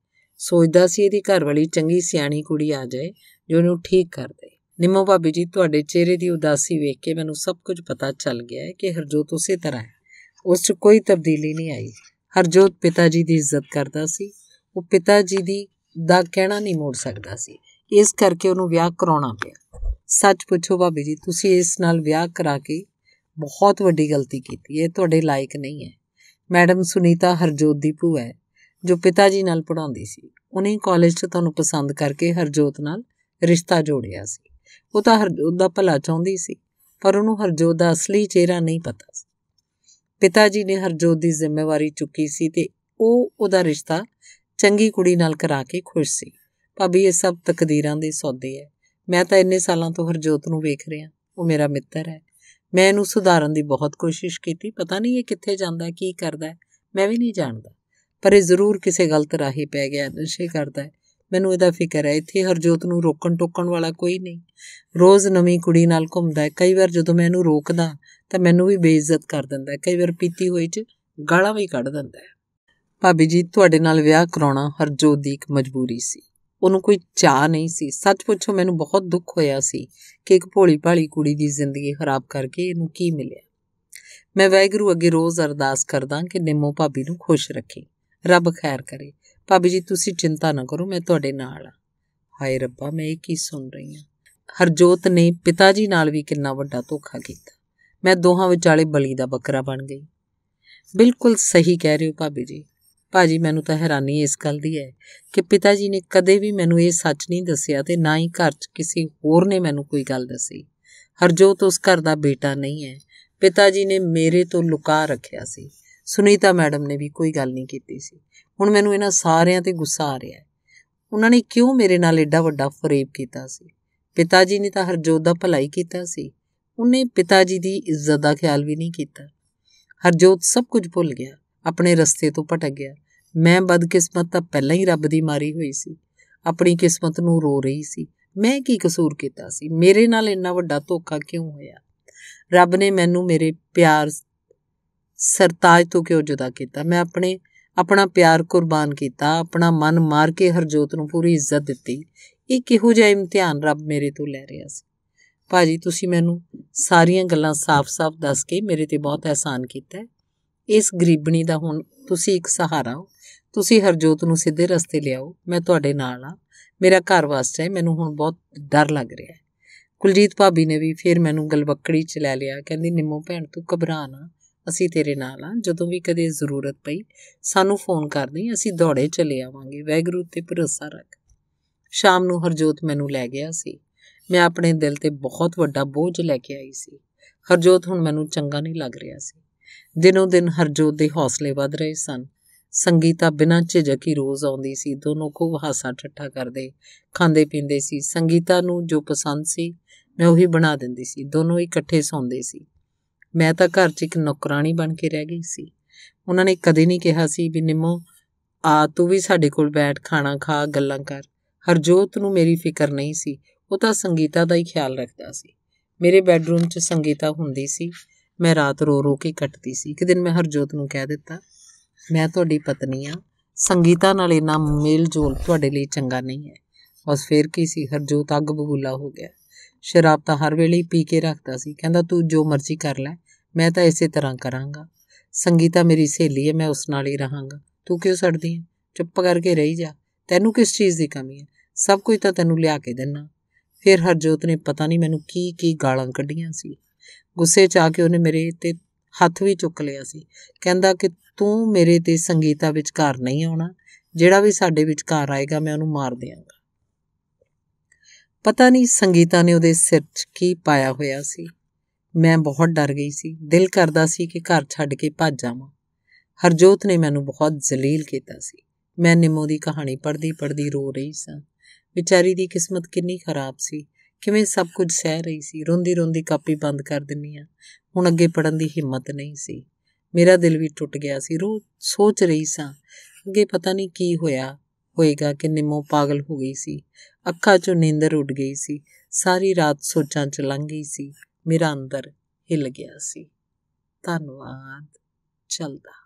ਸੋਚਦਾ ਸੀ ਇਹਦੀ ਘਰ ਵਾਲੀ ਚੰਗੀ ਸਿਆਣੀ ਕੁੜੀ ਆ ਜਾਏ ਜੋ ਇਹਨੂੰ ਠੀਕ ਕਰ ਦੇ ਨਿੰਮੋ ਭਾਬੀ ਜੀ ਤੁਹਾਡੇ ਚਿਹਰੇ ਦੀ ਉਦਾਸੀ ਵੇਖ ਕੇ ਮੈਨੂੰ ਸਭ ਕੁਝ ਪਤਾ ਚੱਲ ਗਿਆ ਹੈ ਕਿ ਹਰਜੋਤ ਉਸੇ ਤਰ੍ਹਾਂ ਹੈ ਉਸ 'ਚ ਕੋਈ ਤਬਦੀਲੀ ਨਹੀਂ ਆਈ ਹਰਜੋਤ ਪਿਤਾ ਜੀ ਦੀ ਇੱਜ਼ਤ ਕਰਦਾ ਸੀ ਉਹ ਪਿਤਾ ਜੀ ਦੀ ਦਾ ਕਹਿਣਾ ਨਹੀਂ ਮੋੜ ਸਕਦਾ ਸੀ ਇਸ ਕਰਕੇ ਉਹਨੂੰ ਵਿਆਹ ਕਰਾਉਣਾ ਪਿਆ ਸੱਚ ਪੁੱਛੋ ਭਾਬੀ ਜੀ ਤੁਸੀਂ ਇਸ ਨਾਲ ਵਿਆਹ ਕਰਾ ਕੇ ਬਹੁਤ ਵੱਡੀ ਗਲਤੀ ਕੀਤੀ ਇਹ ਤੁਹਾਡੇ ਲਾਇਕ ਨਹੀਂ ਹੈ ਮੈਡਮ ਸੁਨੀਤਾ ਹਰਜੋਤ ਦੀ ਭੂਆ ਹੈ ਜੋ ਪਿਤਾ ਜੀ ਨਾਲ ਪੜਾਉਂਦੀ ਸੀ ਉਹਨੇ ਕਾਲਜ 'ਚ ਤੁਹਾਨੂੰ ਪਸੰਦ ਕਰਕੇ ਹਰਜੋਤ ਨਾਲ ਰਿਸ਼ਤਾ ਜੋੜਿਆ ਸੀ ਉਹ ਤਾਂ ਹਰਜੋਤ ਦਾ ਭਲਾ ਚਾਹੁੰਦੀ ਸੀ ਪਰ ਉਹਨੂੰ ਹਰਜੋਤ ਦਾ ਅਸਲੀ ਚਿਹਰਾ ਨਹੀਂ ਪਤਾ ਸੀ ਪਿਤਾ ਜੀ ਨੇ ਹਰਜੋਤ ਦੀ ਜ਼ਿੰਮੇਵਾਰੀ ਚੁੱਕੀ ਸੀ ਤੇ ਉਹ ਉਹਦਾ ਰਿਸ਼ਤਾ ਚੰਗੀ ਕੁੜੀ ਨਾਲ ਕਰਾ ਕੇ ਖੁਸ਼ ਸੀ ਭਾਬੀ ਇਹ ਸਭ ਤਕਦੀਰਾਂ ਦੇ ਸੌਦੇ ਐ ਮੈਂ ਤਾਂ ਇੰਨੇ ਸਾਲਾਂ ਤੋਂ ਹਰਜੋਤ ਨੂੰ ਵੇਖ ਰਿਹਾ ਉਹ ਮੇਰਾ ਮਿੱਤਰ ਹੈ ਮੈਂ ਇਹਨੂੰ ਸੁਧਾਰਨ ਦੀ ਬਹੁਤ ਕੋਸ਼ਿਸ਼ ਕੀਤੀ ਪਤਾ ਨਹੀਂ ਇਹ ਕਿੱਥੇ ਜਾਂਦਾ ਕੀ ਕਰਦਾ ਮੈਂ ਵੀ ਨਹੀਂ ਜਾਣਦਾ ਪਰ ਇਹ ਜ਼ਰੂਰ ਕਿਸੇ ਗਲਤ ਰਾਹੀ ਪੈ ਗਿਆ ਨਸ਼ੇ ਕਰਦਾ ਮੈਨੂੰ ਇਹਦਾ ਫਿਕਰ ਹੈ ਇੱਥੇ ਹਰਜੋਤ ਨੂੰ ਰੋਕਣ ਟੋਕਣ ਵਾਲਾ ਕੋਈ ਨਹੀਂ ਰੋਜ਼ ਨਵੀਂ ਕੁੜੀ ਨਾਲ ਘੁੰਮਦਾ ਹੈ ਕਈ ਵਾਰ ਜਦੋਂ ਮੈਂ ਇਹਨੂੰ ਰੋਕਦਾ ਤਾਂ ਮੈਨੂੰ ਵੀ ਬੇਇੱਜ਼ਤ ਕਰ ਦਿੰਦਾ ਹੈ ਕਈ ਵਾਰ ਪੀਤੀ ਹੋਈ 'ਚ ਗਾਲਾਂ ਵੀ ਕੱਢ ਦਿੰਦਾ ਹੈ ਭਾਬੀ ਜੀ ਤੁਹਾਡੇ ਨਾਲ ਵਿਆਹ ਕਰਾਉਣਾ ਹਰਜੋਤ ਦੀ ਇੱਕ ਮਜਬੂਰੀ ਸੀ ਉਹਨੂੰ ਕੋਈ ਚਾਹ ਨਹੀਂ ਸੀ ਸੱਚ ਪੁੱਛੋ ਮੈਨੂੰ ਬਹੁਤ ਦੁੱਖ ਹੋਇਆ ਸੀ ਕਿ ਇੱਕ ਭੋਲੀ ਭਾਲੀ ਕੁੜੀ ਦੀ ਜ਼ਿੰਦਗੀ ਖਰਾਬ ਕਰਕੇ ਇਹਨੂੰ ਕੀ ਮਿਲਿਆ ਮੈਂ ਵੈਗਰੂ ਅੱਗੇ ਰੋਜ਼ ਅਰਦਾਸ ਕਰਦਾ ਕਿ ਨਿੰਮੋ ਭਾਬੀ ਨੂੰ ਖੁਸ਼ ਰੱਖੇ ਰੱਬ ਖੈਰ ਕਰੇ ਭਾਬੀ ਜੀ ਤੁਸੀਂ ਚਿੰਤਾ ਨਾ ਕਰੋ ਮੈਂ ਤੁਹਾਡੇ ਨਾਲ ਆ ਹਾਏ ਰੱਬਾ ਮੈਂ ਇਹ ਕੀ ਸੁਣ ਰਹੀ ਹਾਂ ਹਰਜੋਤ ਨੇ ਪਿਤਾ ਜੀ ਨਾਲ ਵੀ ਕਿੰਨਾ ਵੱਡਾ ਧੋਖਾ ਕੀਤਾ ਮੈਂ ਦੋਹਾਂ ਵਿਚਾਲੇ ਬਲੀ ਦਾ ਬੱਕਰਾ ਬਣ ਗਈ ਬਿਲਕੁਲ ਸਹੀ ਕਹਿ ਰਹੇ ਹੋ ਭਾਬੀ ਜੀ ਭਾਜੀ ਮੈਨੂੰ ਤਾਂ ਹੈਰਾਨੀ ਇਸ ਗੱਲ ਦੀ ਹੈ ਕਿ ਪਿਤਾ ਜੀ ਨੇ ਕਦੇ ਵੀ ਮੈਨੂੰ ਇਹ ਸੱਚ ਨਹੀਂ ਦੱਸਿਆ ਤੇ ਨਾ ਹੀ ਘਰ 'ਚ ਕਿਸੇ ਹੋਰ ਨੇ ਮੈਨੂੰ ਕੋਈ ਗੱਲ ਦੱਸੀ ਹਰਜੋਤ ਉਸ ਘਰ ਦਾ ਬੇਟਾ ਨਹੀਂ ਹੈ ਪਿਤਾ ਜੀ ਨੇ ਮੇਰੇ ਤੋਂ ਲੁਕਾ ਰੱਖਿਆ ਸੀ ਸੁਨੀਤਾ ਮੈਡਮ ਨੇ ਵੀ ਕੋਈ ਗੱਲ ਨਹੀਂ ਕੀਤੀ ਸੀ ਹੁਣ ਮੈਨੂੰ ਇਹਨਾਂ ਸਾਰਿਆਂ ਤੇ ਗੁੱਸਾ ਆ ਰਿਹਾ ਹੈ ਉਹਨਾਂ ਨੇ ਕਿਉਂ ਮੇਰੇ ਨਾਲ ਐਡਾ ਵੱਡਾ ਫਰੇਬ ਕੀਤਾ ਸੀ ਪਿਤਾ ਜੀ ਨੇ ਤਾਂ ਹਰਜੋਤ ਦਾ ਭਲਾਈ ਕੀਤਾ ਸੀ ਉਹਨੇ ਪਿਤਾ ਜੀ ਦੀ ਇੱਜ਼ਤ ਦਾ ਖਿਆਲ ਵੀ ਨਹੀਂ ਕੀਤਾ ਹਰਜੋਤ ਸਭ ਕੁਝ ਭੁੱਲ ਗਿਆ ਆਪਣੇ ਰਸਤੇ ਤੋਂ ਭਟਕ ਗਿਆ ਮੈਂ ਬਦਕਿਸਮਤ ਤਾਂ ਪਹਿਲਾਂ ਹੀ ਰੱਬ ਦੀ ਮਾਰੀ ਹੋਈ ਸੀ ਆਪਣੀ ਕਿਸਮਤ ਨੂੰ ਰੋ ਰਹੀ ਸੀ ਮੈਂ ਕੀ ਕਸੂਰ ਕੀਤਾ ਸੀ ਮੇਰੇ ਨਾਲ ਇੰਨਾ ਵੱਡਾ ਧੋਖਾ ਕਿਉਂ ਹੋਇਆ ਰੱਬ ਨੇ ਮੈਨੂੰ ਮੇਰੇ ਪਿਆਰ ਸਰਤਾਜ ਤੋਂ ਕਿਉਂ ਜੁਦਾ ਕੀਤਾ ਮੈਂ ਆਪਣੇ ਆਪਣਾ ਪਿਆਰ ਕੁਰਬਾਨ ਕੀਤਾ ਆਪਣਾ ਮਨ ਮਾਰ ਕੇ ਹਰਜੋਤ ਨੂੰ ਪੂਰੀ ਇੱਜ਼ਤ ਦਿੱਤੀ ਇਹ ਕਿਹੋ ਜਿਹਾ ਇਮਤਿਹਾਨ ਰੱਬ ਮੇਰੇ ਤੋਂ ਲੈ ਰਿਹਾ ਸੀ ਭਾਜੀ ਤੁਸੀਂ ਮੈਨੂੰ ਸਾਰੀਆਂ ਗੱਲਾਂ ਸਾਫ਼-ਸਾਫ਼ ਦੱਸ ਕੇ ਮੇਰੇ ਤੇ ਬਹੁਤ ਅਹਿਸਾਨ ਕੀਤਾ ਇਸ ਗਰੀਬਣੀ ਦਾ ਹੁਣ ਤੁਸੀਂ ਇੱਕ ਸਹਾਰਾ ਹੋ ਤੁਸੀਂ ਹਰਜੋਤ ਨੂੰ ਸਿੱਧੇ ਰਸਤੇ ਲਿਆਓ ਮੈਂ ਤੁਹਾਡੇ ਨਾਲ ਆ ਮੇਰਾ ਘਰ ਵਾਸਤਾ ਹੈ ਮੈਨੂੰ ਹੁਣ ਬਹੁਤ ਡਰ ਲੱਗ ਰਿਹਾ ਹੈ ਕੁਲਜੀਤ ਭਾਬੀ ਨੇ ਵੀ ਫੇਰ ਮੈਨੂੰ ਗਲਬੱਕੜੀ ਚ ਲੈ ਲਿਆ ਕਹਿੰਦੀ ਨਿੰਮੋ ਭੈਣ ਤੂੰ ਘਬਰਾ ਨਾ ਅਸੀਂ ਤੇਰੇ ਨਾਲ ਆ ਜਦੋਂ ਵੀ ਕਦੇ ਜ਼ਰੂਰਤ ਪਈ ਸਾਨੂੰ ਫੋਨ ਕਰ ਦੇ ਅਸੀਂ ਦੌੜੇ ਚਲੇ ਆਵਾਂਗੇ ਵੈਗਰੂ ਤੇ ਭਰੋਸਾ ਰੱਖ ਸ਼ਾਮ ਨੂੰ ਹਰਜੋਤ ਮੈਨੂੰ ਲੈ ਗਿਆ ਸੀ ਮੈਂ ਆਪਣੇ ਦਿਲ ਤੇ ਬਹੁਤ ਵੱਡਾ ਬੋਝ ਲੈ ਕੇ ਆਈ ਸੀ ਹਰਜੋਤ ਹੁਣ ਮੈਨੂੰ ਚੰਗਾ ਨਹੀਂ ਲੱਗ ਰਿਹਾ ਸੀ ਦਿਨੋਂ ਦਿਨ ਹਰਜੋਤ ਦੇ ਹੌਸਲੇ ਵਧ ਰਹੇ ਸਨ ਸੰਗੀਤਾ ਬਿਨਾਂ ਝਿਜਕ ਹੀ ਰੋਜ਼ ਆਉਂਦੀ ਸੀ ਦੋਨੋਂ ਖੂਬ ਹਾਸਾ ਠੱਠਾ ਕਰਦੇ ਖਾਂਦੇ ਪੀਂਦੇ ਸੀ ਸੰਗੀਤਾ ਨੂੰ ਜੋ ਪਸੰਦ ਸੀ ਮੈਂ ਉਹੀ ਬਣਾ ਦਿੰਦੀ ਸੀ ਦੋਨੋਂ ਇਕੱਠੇ ਸੌਂਦੇ ਸੀ ਮੈਂ ਤਾਂ ਘਰ 'ਚ ਇੱਕ ਨੌਕਰਾਨੀ ਬਣ ਕੇ ਰਹਿ ਗਈ ਸੀ ਉਹਨਾਂ ਨੇ ਕਦੇ ਨਹੀਂ ਕਿਹਾ ਸੀ ਵੀ ਨਿੰਮੋ ਆ ਤੂੰ ਵੀ ਸਾਡੇ ਕੋਲ ਬੈਠ ਖਾਣਾ ਖਾ ਗੱਲਾਂ ਕਰ ਹਰਜੋਤ ਨੂੰ ਮੇਰੀ ਫਿਕਰ ਨਹੀਂ ਸੀ ਉਹ ਤਾਂ ਸੰਗੀਤਾ ਦਾ ਹੀ ਖਿਆਲ ਰੱਖਦਾ ਸੀ ਮੇਰੇ ਬੈੱਡਰੂਮ 'ਚ ਸੰਗੀਤਾ ਹੁੰਦੀ ਸੀ ਮੈਂ ਰਾਤ ਰੋ ਰੋ ਕੇ ਕੱਟਦੀ ਸੀ ਇੱਕ ਦਿਨ ਮੈਂ ਹਰਜੋਤ ਨੂੰ ਕਹਿ ਦਿੱਤਾ ਮੈਂ ਤੁਹਾਡੀ ਪਤਨੀ ਆ ਸੰਗੀਤਾ ਨਾਲ ਇਨਾ ਮੇਲ ਜੋਲ ਤੁਹਾਡੇ ਲਈ ਚੰਗਾ ਨਹੀਂ ਹੈ ਬਸ ਫੇਰ ਕੀ ਸੀ ਹਰਜੋਤ ਅੱਗ ਬਬੂਲਾ ਹੋ ਗਿਆ ਸ਼ਰਾਬ ਤਾਂ ਹਰ ਵੇਲੇ ਪੀ ਕੇ ਰੱਖਦਾ ਸੀ ਕਹਿੰਦਾ ਤੂੰ ਜੋ ਮਰਜ਼ੀ ਕਰ ਲੈ ਮੈਂ ਤਾਂ ਇਸੇ ਤਰ੍ਹਾਂ ਕਰਾਂਗਾ ਸੰਗੀਤਾ ਮੇਰੀ ਸਹੇਲੀ ਹੈ ਮੈਂ ਉਸ ਨਾਲ ਹੀ ਰਹਾਂਗਾ ਤੂੰ ਕਿਉਂ ਸੜਦੀ ਹੈ ਚੁੱਪ ਕਰਕੇ ਰਹੀ ਜਾ ਤੈਨੂੰ ਕਿਸ ਚੀਜ਼ ਦੀ ਕਮੀ ਹੈ ਸਭ ਕੁਝ ਤਾਂ ਤੈਨੂੰ ਲਿਆ ਕੇ ਦੇਣਾ ਫਿਰ ਹਰਜੋਤ ਨੇ ਪਤਾ ਨਹੀਂ ਮੈਨੂੰ ਕੀ ਕੀ ਗਾਲਾਂ ਕੱਢੀਆਂ ਸੀ ਗੁੱਸੇ 'ਚ ਆ ਕੇ ਉਹਨੇ ਮੇਰੇ ਤੇ ਹੱਥ ਵੀ ਚੁੱਕ ਲਿਆ ਸੀ ਕਹਿੰਦਾ ਕਿ ਤੂੰ ਮੇਰੇ ਤੇ ਸੰਗੀਤਾ ਵਿੱਚ ਘਰ ਨਹੀਂ ਆਉਣਾ ਜਿਹੜਾ ਵੀ ਸਾਡੇ ਵਿੱਚ ਘਰ ਆਏਗਾ ਮੈਂ ਉਹਨੂੰ ਮਾਰ ਦਿਆਂਗਾ ਪਤਾ ਨਹੀਂ ਸੰਗੀਤਾ ਨੇ ਉਹਦੇ ਸਿਰ 'ਚ ਕੀ ਪਾਇਆ ਹੋਇਆ ਸੀ ਮੈਂ ਬਹੁਤ ਡਰ ਗਈ ਸੀ ਦਿਲ ਕਰਦਾ ਸੀ ਕਿ ਘਰ ਛੱਡ ਕੇ ਭੱਜ ਜਾਵਾਂ ਹਰਜੋਤ ਨੇ ਮੈਨੂੰ ਬਹੁਤ ਜ਼ਲੀਲ ਕੀਤਾ ਸੀ ਮੈਂ ਨਿਮੋ ਦੀ ਕਹਾਣੀ ਪੜਦੀ ਪੜਦੀ ਰੋ ਰਹੀ ਸਾਂ ਵਿਚਾਰੀ ਦੀ ਕਿਸਮਤ ਕਿੰਨੀ ਖਰਾਬ ਸੀ ਕਿਵੇਂ ਸਭ ਕੁਝ ਸਹਿ ਰਹੀ ਸੀ ਰੋਂਦੀ ਰੋਂਦੀ ਕਾਪੀ ਬੰਦ ਕਰ ਦਿੰਨੀ ਆ ਹੁਣ ਅੱਗੇ ਪੜਨ ਦੀ ਹਿੰਮਤ ਨਹੀਂ ਸੀ ਮੇਰਾ ਦਿਲ ਵੀ ਟੁੱਟ ਗਿਆ ਸੀ ਰੋ ਸੋਚ ਰਹੀ ਸਾਂ ਅੱਗੇ ਪਤਾ ਨਹੀਂ ਕੀ ਹੋਇਆ ਹੋਏਗਾ ਕਿ ਨਿੰਮੋ ਪਾਗਲ ਹੋ ਗਈ ਸੀ ਅੱਖਾਂ 'ਚੋਂ ਨੀਂਦਰ ਉੱਡ ਗਈ ਸੀ ਸਾਰੀ ਰਾਤ ਸੋਚਾਂ 'ਚ ਲੰਘ ਗਈ ਸੀ ਮੇਰਾ ਅੰਦਰ ਹਿੱਲ ਗਿਆ ਸੀ ਧੰਨਵਾਦ ਚਲਦਾ